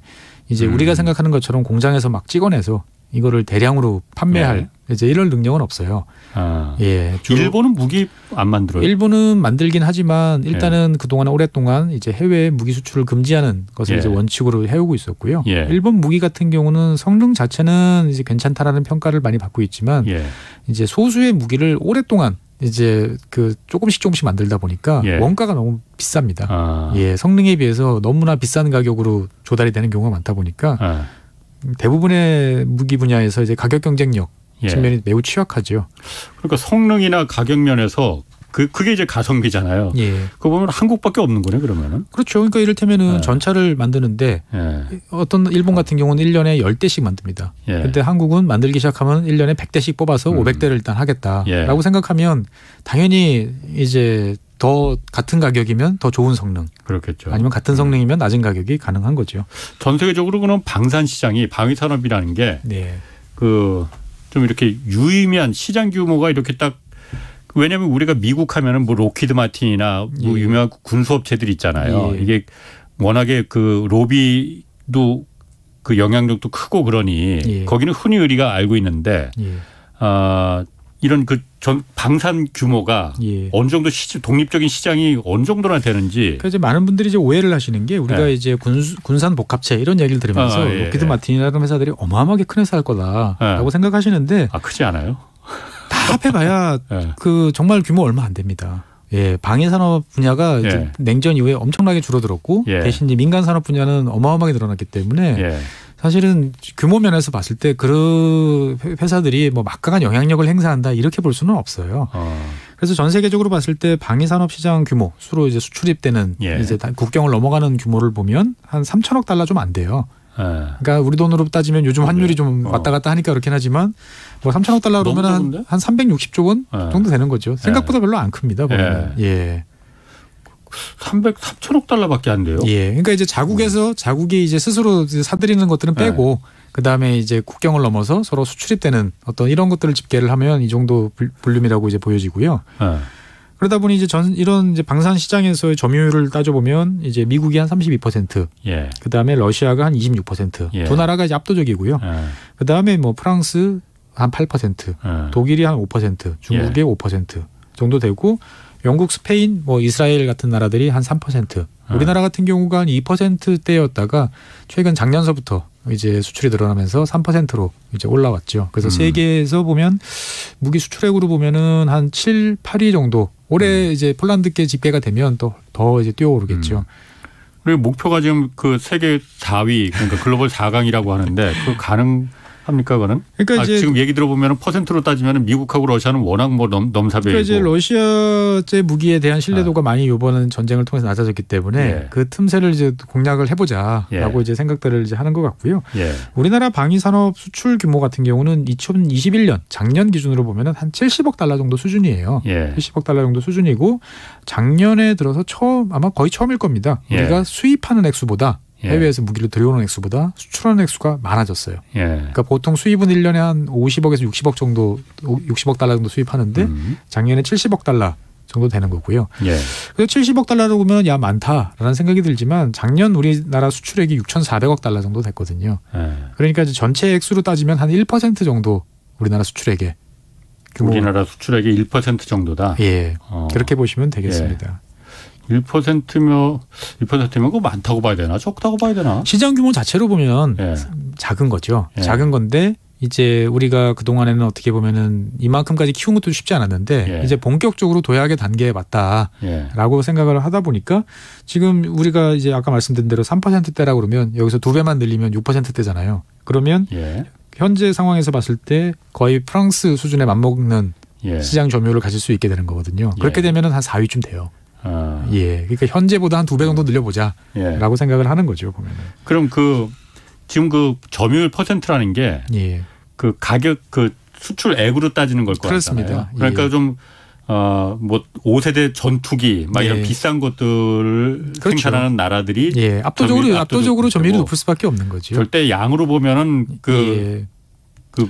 이제 음. 우리가 생각하는 것처럼 공장에서 막 찍어내서 이거를 대량으로 판매할 예. 이제 이런 능력은 없어요. 아, 예. 일본은 무기 안 만들어요. 일본은 만들긴 하지만 예. 일단은 예. 그동안 오랫동안 이제 해외 무기 수출을 금지하는 것을 예. 이제 원칙으로 해오고 있었고요. 예. 일본 무기 같은 경우는 성능 자체는 이제 괜찮다라는 평가를 많이 받고 있지만 예. 이제 소수의 무기를 오랫동안 이제 그 조금씩 조금씩 만들다 보니까 예. 원가가 너무 비쌉니다. 아. 예, 성능에 비해서 너무나 비싼 가격으로 조달이 되는 경우가 많다 보니까 아. 대부분의 무기 분야에서 이제 가격 경쟁력 예. 측면이 매우 취약하죠. 그러니까 성능이나 가격 면에서 그 그게 이제 가성비잖아요. 예. 그 보면 한국밖에 없는 거네 그러면은. 그렇죠. 그러니까 이를테면은 예. 전차를 만드는데 예. 어떤 일본 같은 경우는 1년에 10대씩 만듭니다. 예. 근데 한국은 만들기 시작하면 1년에 100대씩 뽑아서 음. 500대를 일단 하겠다라고 예. 생각하면 당연히 이제 더 같은 가격이면 더 좋은 성능. 그렇겠죠. 아니면 같은 음. 성능이면 낮은 가격이 가능한 거죠. 전 세계적으로 그럼 방산 시장이 방위 산업이라는 게 네. 그좀 이렇게 유의미한 시장 규모가 이렇게 딱 왜냐하면 우리가 미국 하면은 뭐 로키드 마틴이나 뭐 예. 유명한 군수 업체들 있잖아요. 예. 이게 워낙에 그 로비도 그 영향력도 크고 그러니 예. 거기는 흔히 우리가 알고 있는데 예. 아 이런 그전 방산 규모가 예. 어느 정도 시, 독립적인 시장이 어느 정도나 되는지. 그래서 그러니까 많은 분들이 이제 오해를 하시는 게 우리가 예. 이제 군, 군산 복합체 이런 얘기를 들으면서 아, 예. 로키드 예. 마틴이라는 회사들이 어마어마하게 큰 회사일 거다라고 예. 생각하시는데 아 크지 않아요? 다 합해봐야 예. 그 정말 규모 얼마 안 됩니다. 예, 방위 산업 분야가 이제 냉전 이후에 엄청나게 줄어들었고 대신 이제 민간 산업 분야는 어마어마하게 늘어났기 때문에. 사실은 규모 면에서 봤을 때 그 회사들이 뭐 막강한 영향력을 행사한다 이렇게 볼 수는 없어요. 어. 그래서 전 세계적으로 봤을 때 방위 산업 시장 규모 수로 이제 수출입되는 예. 이제 국경을 넘어가는 규모를 보면 한 3천억 달러 좀 안 돼요. 예. 그러니까 우리 돈으로 따지면 요즘 환율이 어. 좀 왔다 갔다 하니까 그렇긴 하지만 뭐 3천억 달러로 면한 한 360조 원 예. 정도 되는 거죠. 생각보다 예. 별로 안 큽니다. 보면. 예. 예. 300, 3천억 달러밖에 안 돼요. 예. 그러니까 이제 자국에서 음. 자국이 이제 스스로 사들이는 것들은 네. 빼고 네. 그다음에 이제 국경을 넘어서 서로 수출입되는 어떤 이런 것들을 집계를 하면 이 정도 볼륨이라고 이제 보여지고요. 네. 그러다 보니 이제 전 이런 이제 방산 시장에서의 점유율을 따져 보면 이제 미국이 한 32%, 예. 그다음에 러시아가 한 26%, 예. 두 나라가 이제 압도적이고요. 예. 그다음에 뭐 프랑스 한 8%, 예. 독일이 한 5%, 중국의 예. 5% 정도 되고 영국, 스페인, 뭐 이스라엘 같은 나라들이 한 3%, 아. 우리나라 같은 경우가 한 2%대였다가 최근 작년서부터 이제 수출이 늘어나면서 3%로 이제 올라왔죠. 그래서 음. 세계에서 보면 무기 수출액으로 보면은 한 7, 8위 정도 올해 음. 이제 폴란드계 집계가 되면 또 더 이제 뛰어오르겠죠. 음. 그리고 목표가 지금 그 세계 4위 그러니까 글로벌 4강이라고 하는데 그 가능 합니까 그거는? 그러니까 아, 이제 지금 얘기 들어보면 퍼센트로 따지면 미국하고 러시아는 워낙 뭐 넘, 넘사벽이고. 그러니까 이제 러시아제 무기에 대한 신뢰도가 네. 많이 이번은 전쟁을 통해서 낮아졌기 때문에 예. 그 틈새를 이제 공략을 해보자라고 예. 이제 생각들을 이제 하는 것 같고요. 예. 우리나라 방위 산업 수출 규모 같은 경우는 2021년 작년 기준으로 보면은 한 70억 달러 정도 수준이에요. 70억 예. 달러 정도 수준이고 작년에 들어서 처음 아마 거의 처음일 겁니다. 예. 우리가 수입하는 액수보다 예. 해외에서 무기를 들여오는 액수보다 수출하는 액수가 많아졌어요. 예. 그러니까 보통 수입은 1년에 한 50억에서 60억 정도 60억 달러 정도 수입하는데 음. 작년에 70억 달러 정도 되는 거고요. 예. 그래서 70억 달러로 보면 야 많다라는 생각이 들지만 작년 우리나라 수출액이 6,400억 달러 정도 됐거든요. 예. 그러니까 이제 전체 액수로 따지면 한 1% 정도 우리나라 수출액에 그 우리나라 수출액이 1% 정도다. 예. 어. 그렇게 보시면 되겠습니다. 예. 1%며 1%면 그 많다고 봐야 되나 적다고 봐야 되나? 시장 규모 자체로 보면 예. 작은 거죠. 예. 작은 건데 이제 우리가 그 동안에는 어떻게 보면은 이만큼까지 키운 것도 쉽지 않았는데 예. 이제 본격적으로 도약의 단계에 맞다라고 예. 생각을 하다 보니까 지금 우리가 이제 아까 말씀드린 대로 3%대라고 그러면 여기서 두 배만 늘리면 6%대잖아요. 그러면 예. 현재 상황에서 봤을 때 거의 프랑스 수준에 맞먹는 예. 시장 점유율을 가질 수 있게 되는 거거든요. 그렇게 되면은 한 4위쯤 돼요. 아. 예. 그러니까 현재보다 한 두 배 정도 늘려보자라고 예. 생각을 하는 거죠 보면. 그럼 그 지금 그 점유율 퍼센트라는 게그 예. 그 가격 그 수출액으로 따지는 걸 거잖아요. 예. 그러니까 예. 좀 어, 뭐 5세대 전투기 막 이런 예. 비싼 것들을 그렇죠. 생산하는 나라들이 예. 압도적으로 압도적으로 점유율이 높을 수밖에 없는 거죠. 절대 양으로 보면은 그그 예. 그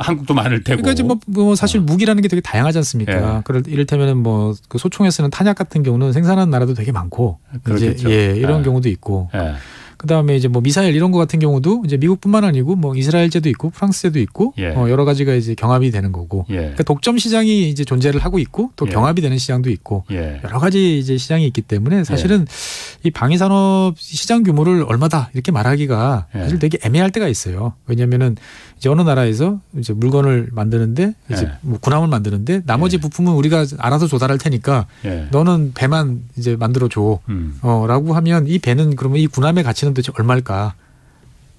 한국도 많을 테고. 그러니까 뭐, 뭐 사실 어. 무기라는 게 되게 다양하지 않습니까? 예. 그럴 이를테면은 뭐그 소총에 서는 탄약 같은 경우는 생산하는 나라도 되게 많고 그렇죠 이제 예, 이런 예. 경우도 있고. 예. 그다음에 이제 뭐 미사일 이런 거 같은 경우도 이제 미국뿐만 아니고 뭐 이스라엘제도 있고 프랑스제도 있고 예. 어 여러 가지가 이제 경합이 되는 거고 예. 그러니까 독점 시장이 이제 존재를 하고 있고 또 예. 경합이 되는 시장도 있고 예. 여러 가지 이제 시장이 있기 때문에 사실은 예. 이 방위 산업 시장 규모를 얼마다 이렇게 말하기가 사실 되게 애매할 때가 있어요. 왜냐면은 이제 어느 나라에서 이제 물건을 만드는데 이제 예. 뭐 군함을 만드는데 나머지 예. 부품은 우리가 알아서 조달할 테니까 예. 너는 배만 이제 만들어 줘. 음. 어라고 하면 이 배는 그러면 이 군함의 가치는 도대체 얼마일까?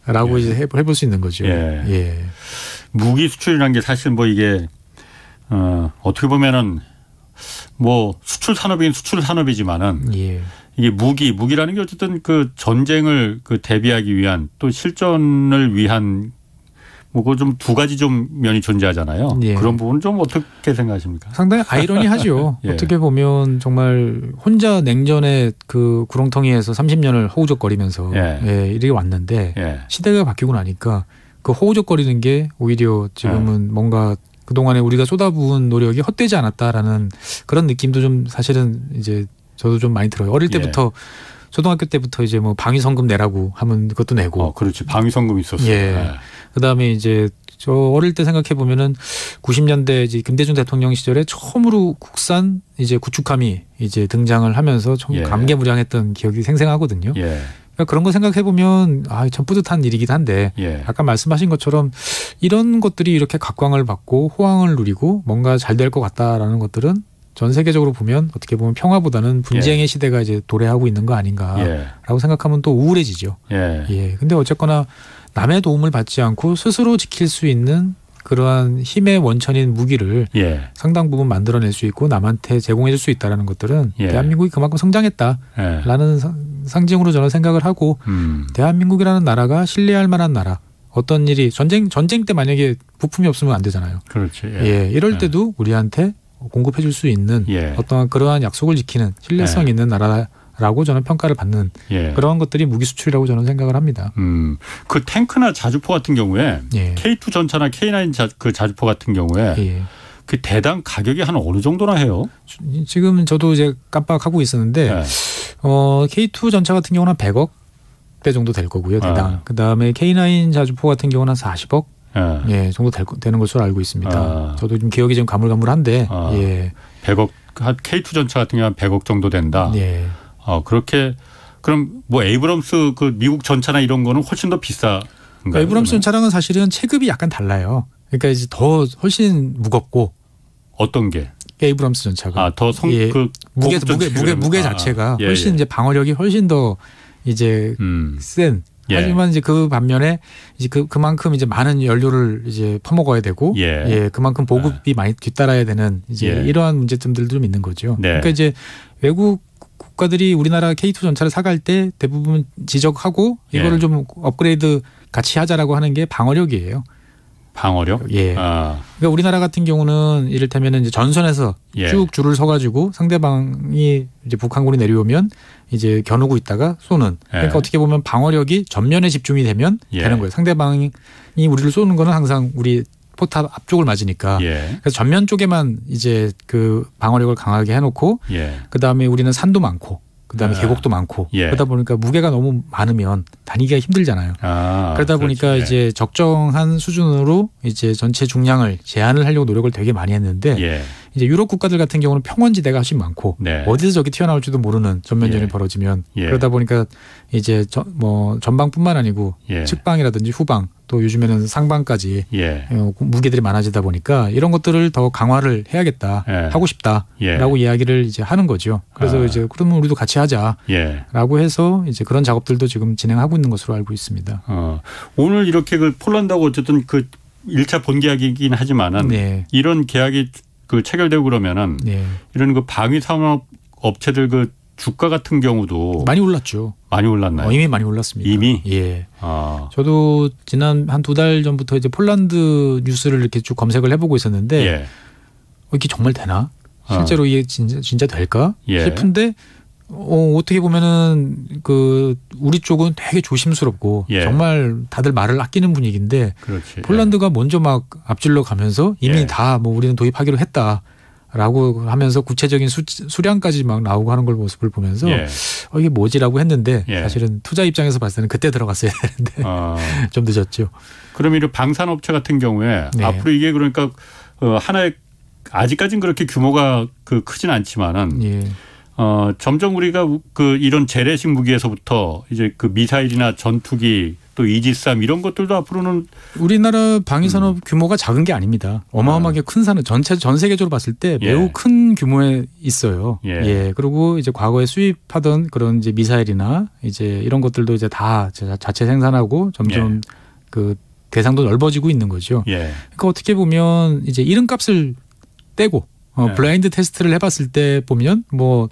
라고 예. 이제 해볼 수 있는 거죠. 예. 예. 무기 수출이라는 게 사실 뭐 이게 어 어떻게 보면은 뭐 수출 산업이긴 수출 산업이지만은 예. 이게 무기 무기라는 게 어쨌든 그 전쟁을 그 대비하기 위한 또 실전을 위한 그거 좀두 가지 좀 면이 존재하잖아요. 예. 그런 부분 좀 어떻게 생각하십니까? 상당히 아이러니하죠. 예. 어떻게 보면 정말 혼자 냉전의 그 구렁텅이에서 30년을 허우적거리면서 예. 예 이렇게 왔는데 예. 시대가 바뀌고 나니까 그 허우적거리는 게 오히려 지금은 예. 뭔가 그동안에 우리가 쏟아부은 노력이 헛되지 않았다라는 그런 느낌도 좀 사실은 이제 저도 좀 많이 들어요. 어릴 예. 때부터 초등학교 때부터 이제 뭐 방위성금 내라고 하면 그것도 내고. 어, 그렇지. 방위성금 있었어요. 예. 네. 그다음에 이제 저 어릴 때 생각해 보면은 90년대 이제 김대중 대통령 시절에 처음으로 국산 이제 구축함이 이제 등장을 하면서 좀 예. 감개무량했던 기억이 생생하거든요. 예. 그러니까 그런거 생각해 보면 아참 뿌듯한 일이긴 한데 예. 아까 말씀하신 것처럼 이런 것들이 이렇게 각광을 받고 호황을 누리고 뭔가 잘 될 것 같다라는 것들은 전 세계적으로 보면 어떻게 보면 평화보다는 분쟁의 예. 시대가 이제 도래하고 있는 거 아닌가라고 예. 생각하면 또 우울해지죠. 예. 예. 근데 어쨌거나 남의 도움을 받지 않고 스스로 지킬 수 있는 그러한 힘의 원천인 무기를 예. 상당 부분 만들어낼 수 있고 남한테 제공해줄 수 있다라는 것들은 예. 대한민국이 그만큼 성장했다라는 예. 상징으로 저는 생각을 하고 음. 대한민국이라는 나라가 신뢰할 만한 나라 어떤 일이 전쟁 전쟁 때 만약에 부품이 없으면 안 되잖아요. 그렇지. 예. 예, 이럴 예. 때도 우리한테 어, 공급해 줄 수 있는 예. 어떠한 그러한 약속을 지키는 신뢰성 예. 있는 나라 라고 저는 평가를 받는 예. 그런 것들이 무기 수출이라고 저는 생각을 합니다. 음, 그 탱크나 자주포 같은 경우에 예. K2 전차나 K9 자, 그 자주포 같은 경우에 예. 그 대당 가격이 한 어느 정도나 해요? 지금 저도 이제 깜빡하고 있었는데 예. 어, K2 전차 같은 경우는 한 100억 배 정도 될 거고요 대당. 아. 그 다음에 K9 자주포 같은 경우는 한 40억 예. 예 정도 될, 되는 것으로 알고 있습니다. 아. 저도 좀 기억이 좀 가물가물한데 아. 예. 100억 한 K2 전차 같은 게한 100억 정도 된다. 예. 어 그렇게 그럼 뭐 에이브럼스 그 미국 전차나 이런 거는 훨씬 더 비싸. 그 에이브럼스 전차랑은 사실은 체급이 약간 달라요. 그러니까 이제 더 훨씬 무겁고 어떤 게 에이브럼스 전차가 아더성그 예. 그 무게 무게 무게 무게 아, 자체가 아. 예, 훨씬 예. 이제 방어력이 훨씬 더 이제 음. 센 예. 하지만 이제 그 반면에 이제 그 그만큼 이제 많은 연료를 이제 퍼먹어야 되고 예, 예 그만큼 보급이 아. 많이 뒤따라야 되는 이제 예. 이러한 문제점들도 좀 있는 거죠. 네. 그러니까 이제 외국 국가들이 우리나라 K2 전차를 사갈 때 대부분 지적하고 이거를 예. 좀 업그레이드 같이 하자라고 하는 게 방어력이에요. 방어력. 예. 아. 그러니까 우리나라 같은 경우는 이를테면 이제 전선에서 예. 쭉 줄을 서가지고 상대방이 이제 북한군이 내려오면 이제 겨누고 있다가 쏘는. 예. 그러니까 어떻게 보면 방어력이 전면에 집중이 되면 예. 되는 거예요. 상대방이 우리를 쏘는 거는 항상 우리 포탑 앞쪽을 맞으니까 예. 그래서 전면 쪽에만 이제 그 방어력을 강하게 해놓고 예. 그 다음에 우리는 산도 많고 그다음에 아. 계곡도 많고 예. 그러다 보니까 무게가 너무 많으면 다니기가 힘들잖아요. 아, 그러다 그렇죠. 보니까 그 이제 적정한 수준으로 이제 전체 중량을 제한을 하려고 노력을 되게 많이 했는데 예. 이제 유럽 국가들 같은 경우는 평원지대가 훨씬 많고 네. 어디서 저기 튀어나올지도 모르는 전면전이 예. 벌어지면 예. 그러다 보니까 이제 저, 뭐 전방뿐만 아니고 예. 측방이라든지 후방 또 요즘에는 상방까지 예. 어, 무게들이 많아지다 보니까 이런 것들을 더 강화를 해야겠다 예. 하고 싶다라고 예. 이야기를 이제 하는 거죠. 그래서 아. 이제 그러면 우리도 같이 하자라고 해서 이제 그런 작업들도 지금 진행하고 있는 것으로 알고 있습니다. 어. 오늘 이렇게 그 폴란드하고 어쨌든 그 일차 본계약이긴 하지만은 네. 이런 계약이 그 체결되고 그러면은 예. 이런 그 방위 산업 업체들 그 주가 같은 경우도 많이 올랐죠. 많이 올랐나요? 어, 이미 많이 올랐습니다. 이미 예. 아. 저도 지난 한 두 달 전부터 이제 폴란드 뉴스를 이렇게 쭉 검색을 해보고 있었는데 예. 어, 이게 정말 되나? 실제로 아. 이게 진짜, 진짜 될까? 예. 슬픈데 어, 어떻게 보면은 그 우리 쪽은 되게 조심스럽고 예. 정말 다들 말을 아끼는 분위기인데 그렇지. 예. 폴란드가 예. 먼저 막 앞질러 가면서 이미 예. 다뭐 우리는 도입하기로 했다. 라고 하면서 구체적인 수, 수량까지 막 나오고 하는 걸 모습을 보면서 예. 어, 이게 뭐지라고 했는데 예. 사실은 투자 입장에서 봤을 때는 그때 들어갔어야 되는데 아. 좀 늦었죠. 그럼 이 방산업체 같은 경우에 네. 앞으로 이게 그러니까 어, 하나의 아직까지는 그렇게 규모가 그 크진 않지만은 어, 점점 우리가 그 이런 재래식 무기에서부터 이제 그 미사일이나 전투기 또 이지삼 이런 것들도 앞으로는 우리나라 방위 산업 음. 규모가 작은 게 아닙니다. 어마어마하게 아. 큰 산업 전체 전 세계적으로 봤을 때 예. 매우 예. 큰 규모에 있어요. 예. 예. 그리고 이제 과거에 수입하던 그런 이제 미사일이나 이제 이런 것들도 이제 다 자체 생산하고 점점 예. 그 대상도 넓어지고 있는 거죠. 예. 그러니까 어떻게 보면 이제 이름값을 떼고 어, 네. 블라인드 테스트를 해봤을 때 보면 뭐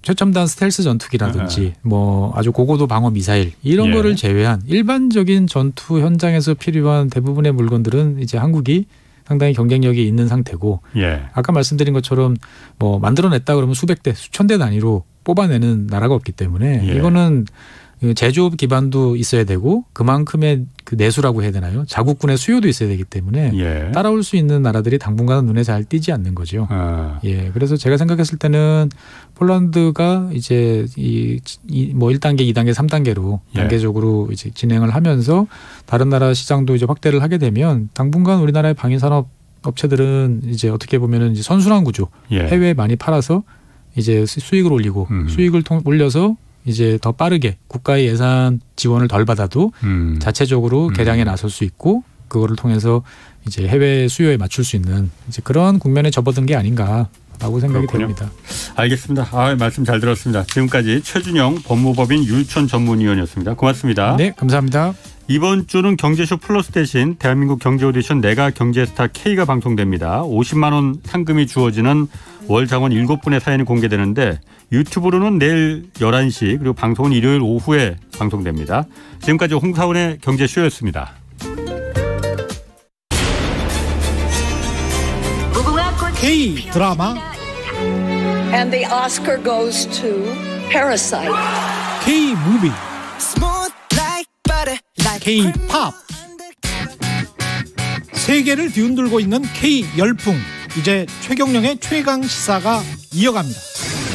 최첨단 스텔스 전투기라든지 네. 뭐 아주 고고도 방어 미사일 이런 예. 거를 제외한 일반적인 전투 현장에서 필요한 대부분의 물건들은 이제 한국이 상당히 경쟁력이 있는 상태고 예. 아까 말씀드린 것처럼 뭐 만들어냈다 그러면 수백 대 수천 대 단위로 뽑아내는 나라가 없기 때문에 예. 이거는 그 제조업 기반도 있어야 되고 그만큼의 그 내수라고 해야 되나요? 자국군의 수요도 있어야 되기 때문에 예. 따라올 수 있는 나라들이 당분간은 눈에 잘 띄지 않는 거죠. 아. 예. 그래서 제가 생각했을 때는 폴란드가 이제 이뭐 일단계이단계삼단계로 예. 단계적으로 이제 진행을 하면서 다른 나라 시장도 이제 확대를 하게 되면 당분간 우리나라의 방위 산업 업체들은 이제 어떻게 보면은 이제 선순환 구조. 예. 해외에 많이 팔아서 이제 수익을 올리고 음 수익을 통, 올려서 이제 더 빠르게 국가의 예산 지원을 덜 받아도 음. 자체적으로 음. 개량에 나설 수 있고 그거를 통해서 이제 해외 수요에 맞출 수 있는 이제 그런 국면에 접어든 게 아닌가. 라고 생각이 됩니다. 알겠습니다. 아, 말씀 잘 들었습니다. 지금까지 최준영 법무법인 유치원 전문위원이었습니다. 고맙습니다. 네, 감사합니다. 이번 주는 경제쇼 플러스 대신 대한민국 경제 오디션 내가 경제스타 K가 방송됩니다. 50만 원 상금이 주어지는 월 장원 7분의 사연이 공개되는데 유튜브로는 내일 11시 그리고 방송은 일요일 오후에 방송됩니다. 지금까지 홍사원의 경제쇼였습니다. K 드라마 And the Oscar goes to Parasite. K 무비 K-팝 세계를 뒤흔들고 있는 K 열풍 이제 최경령의 최강 시사가 이어갑니다.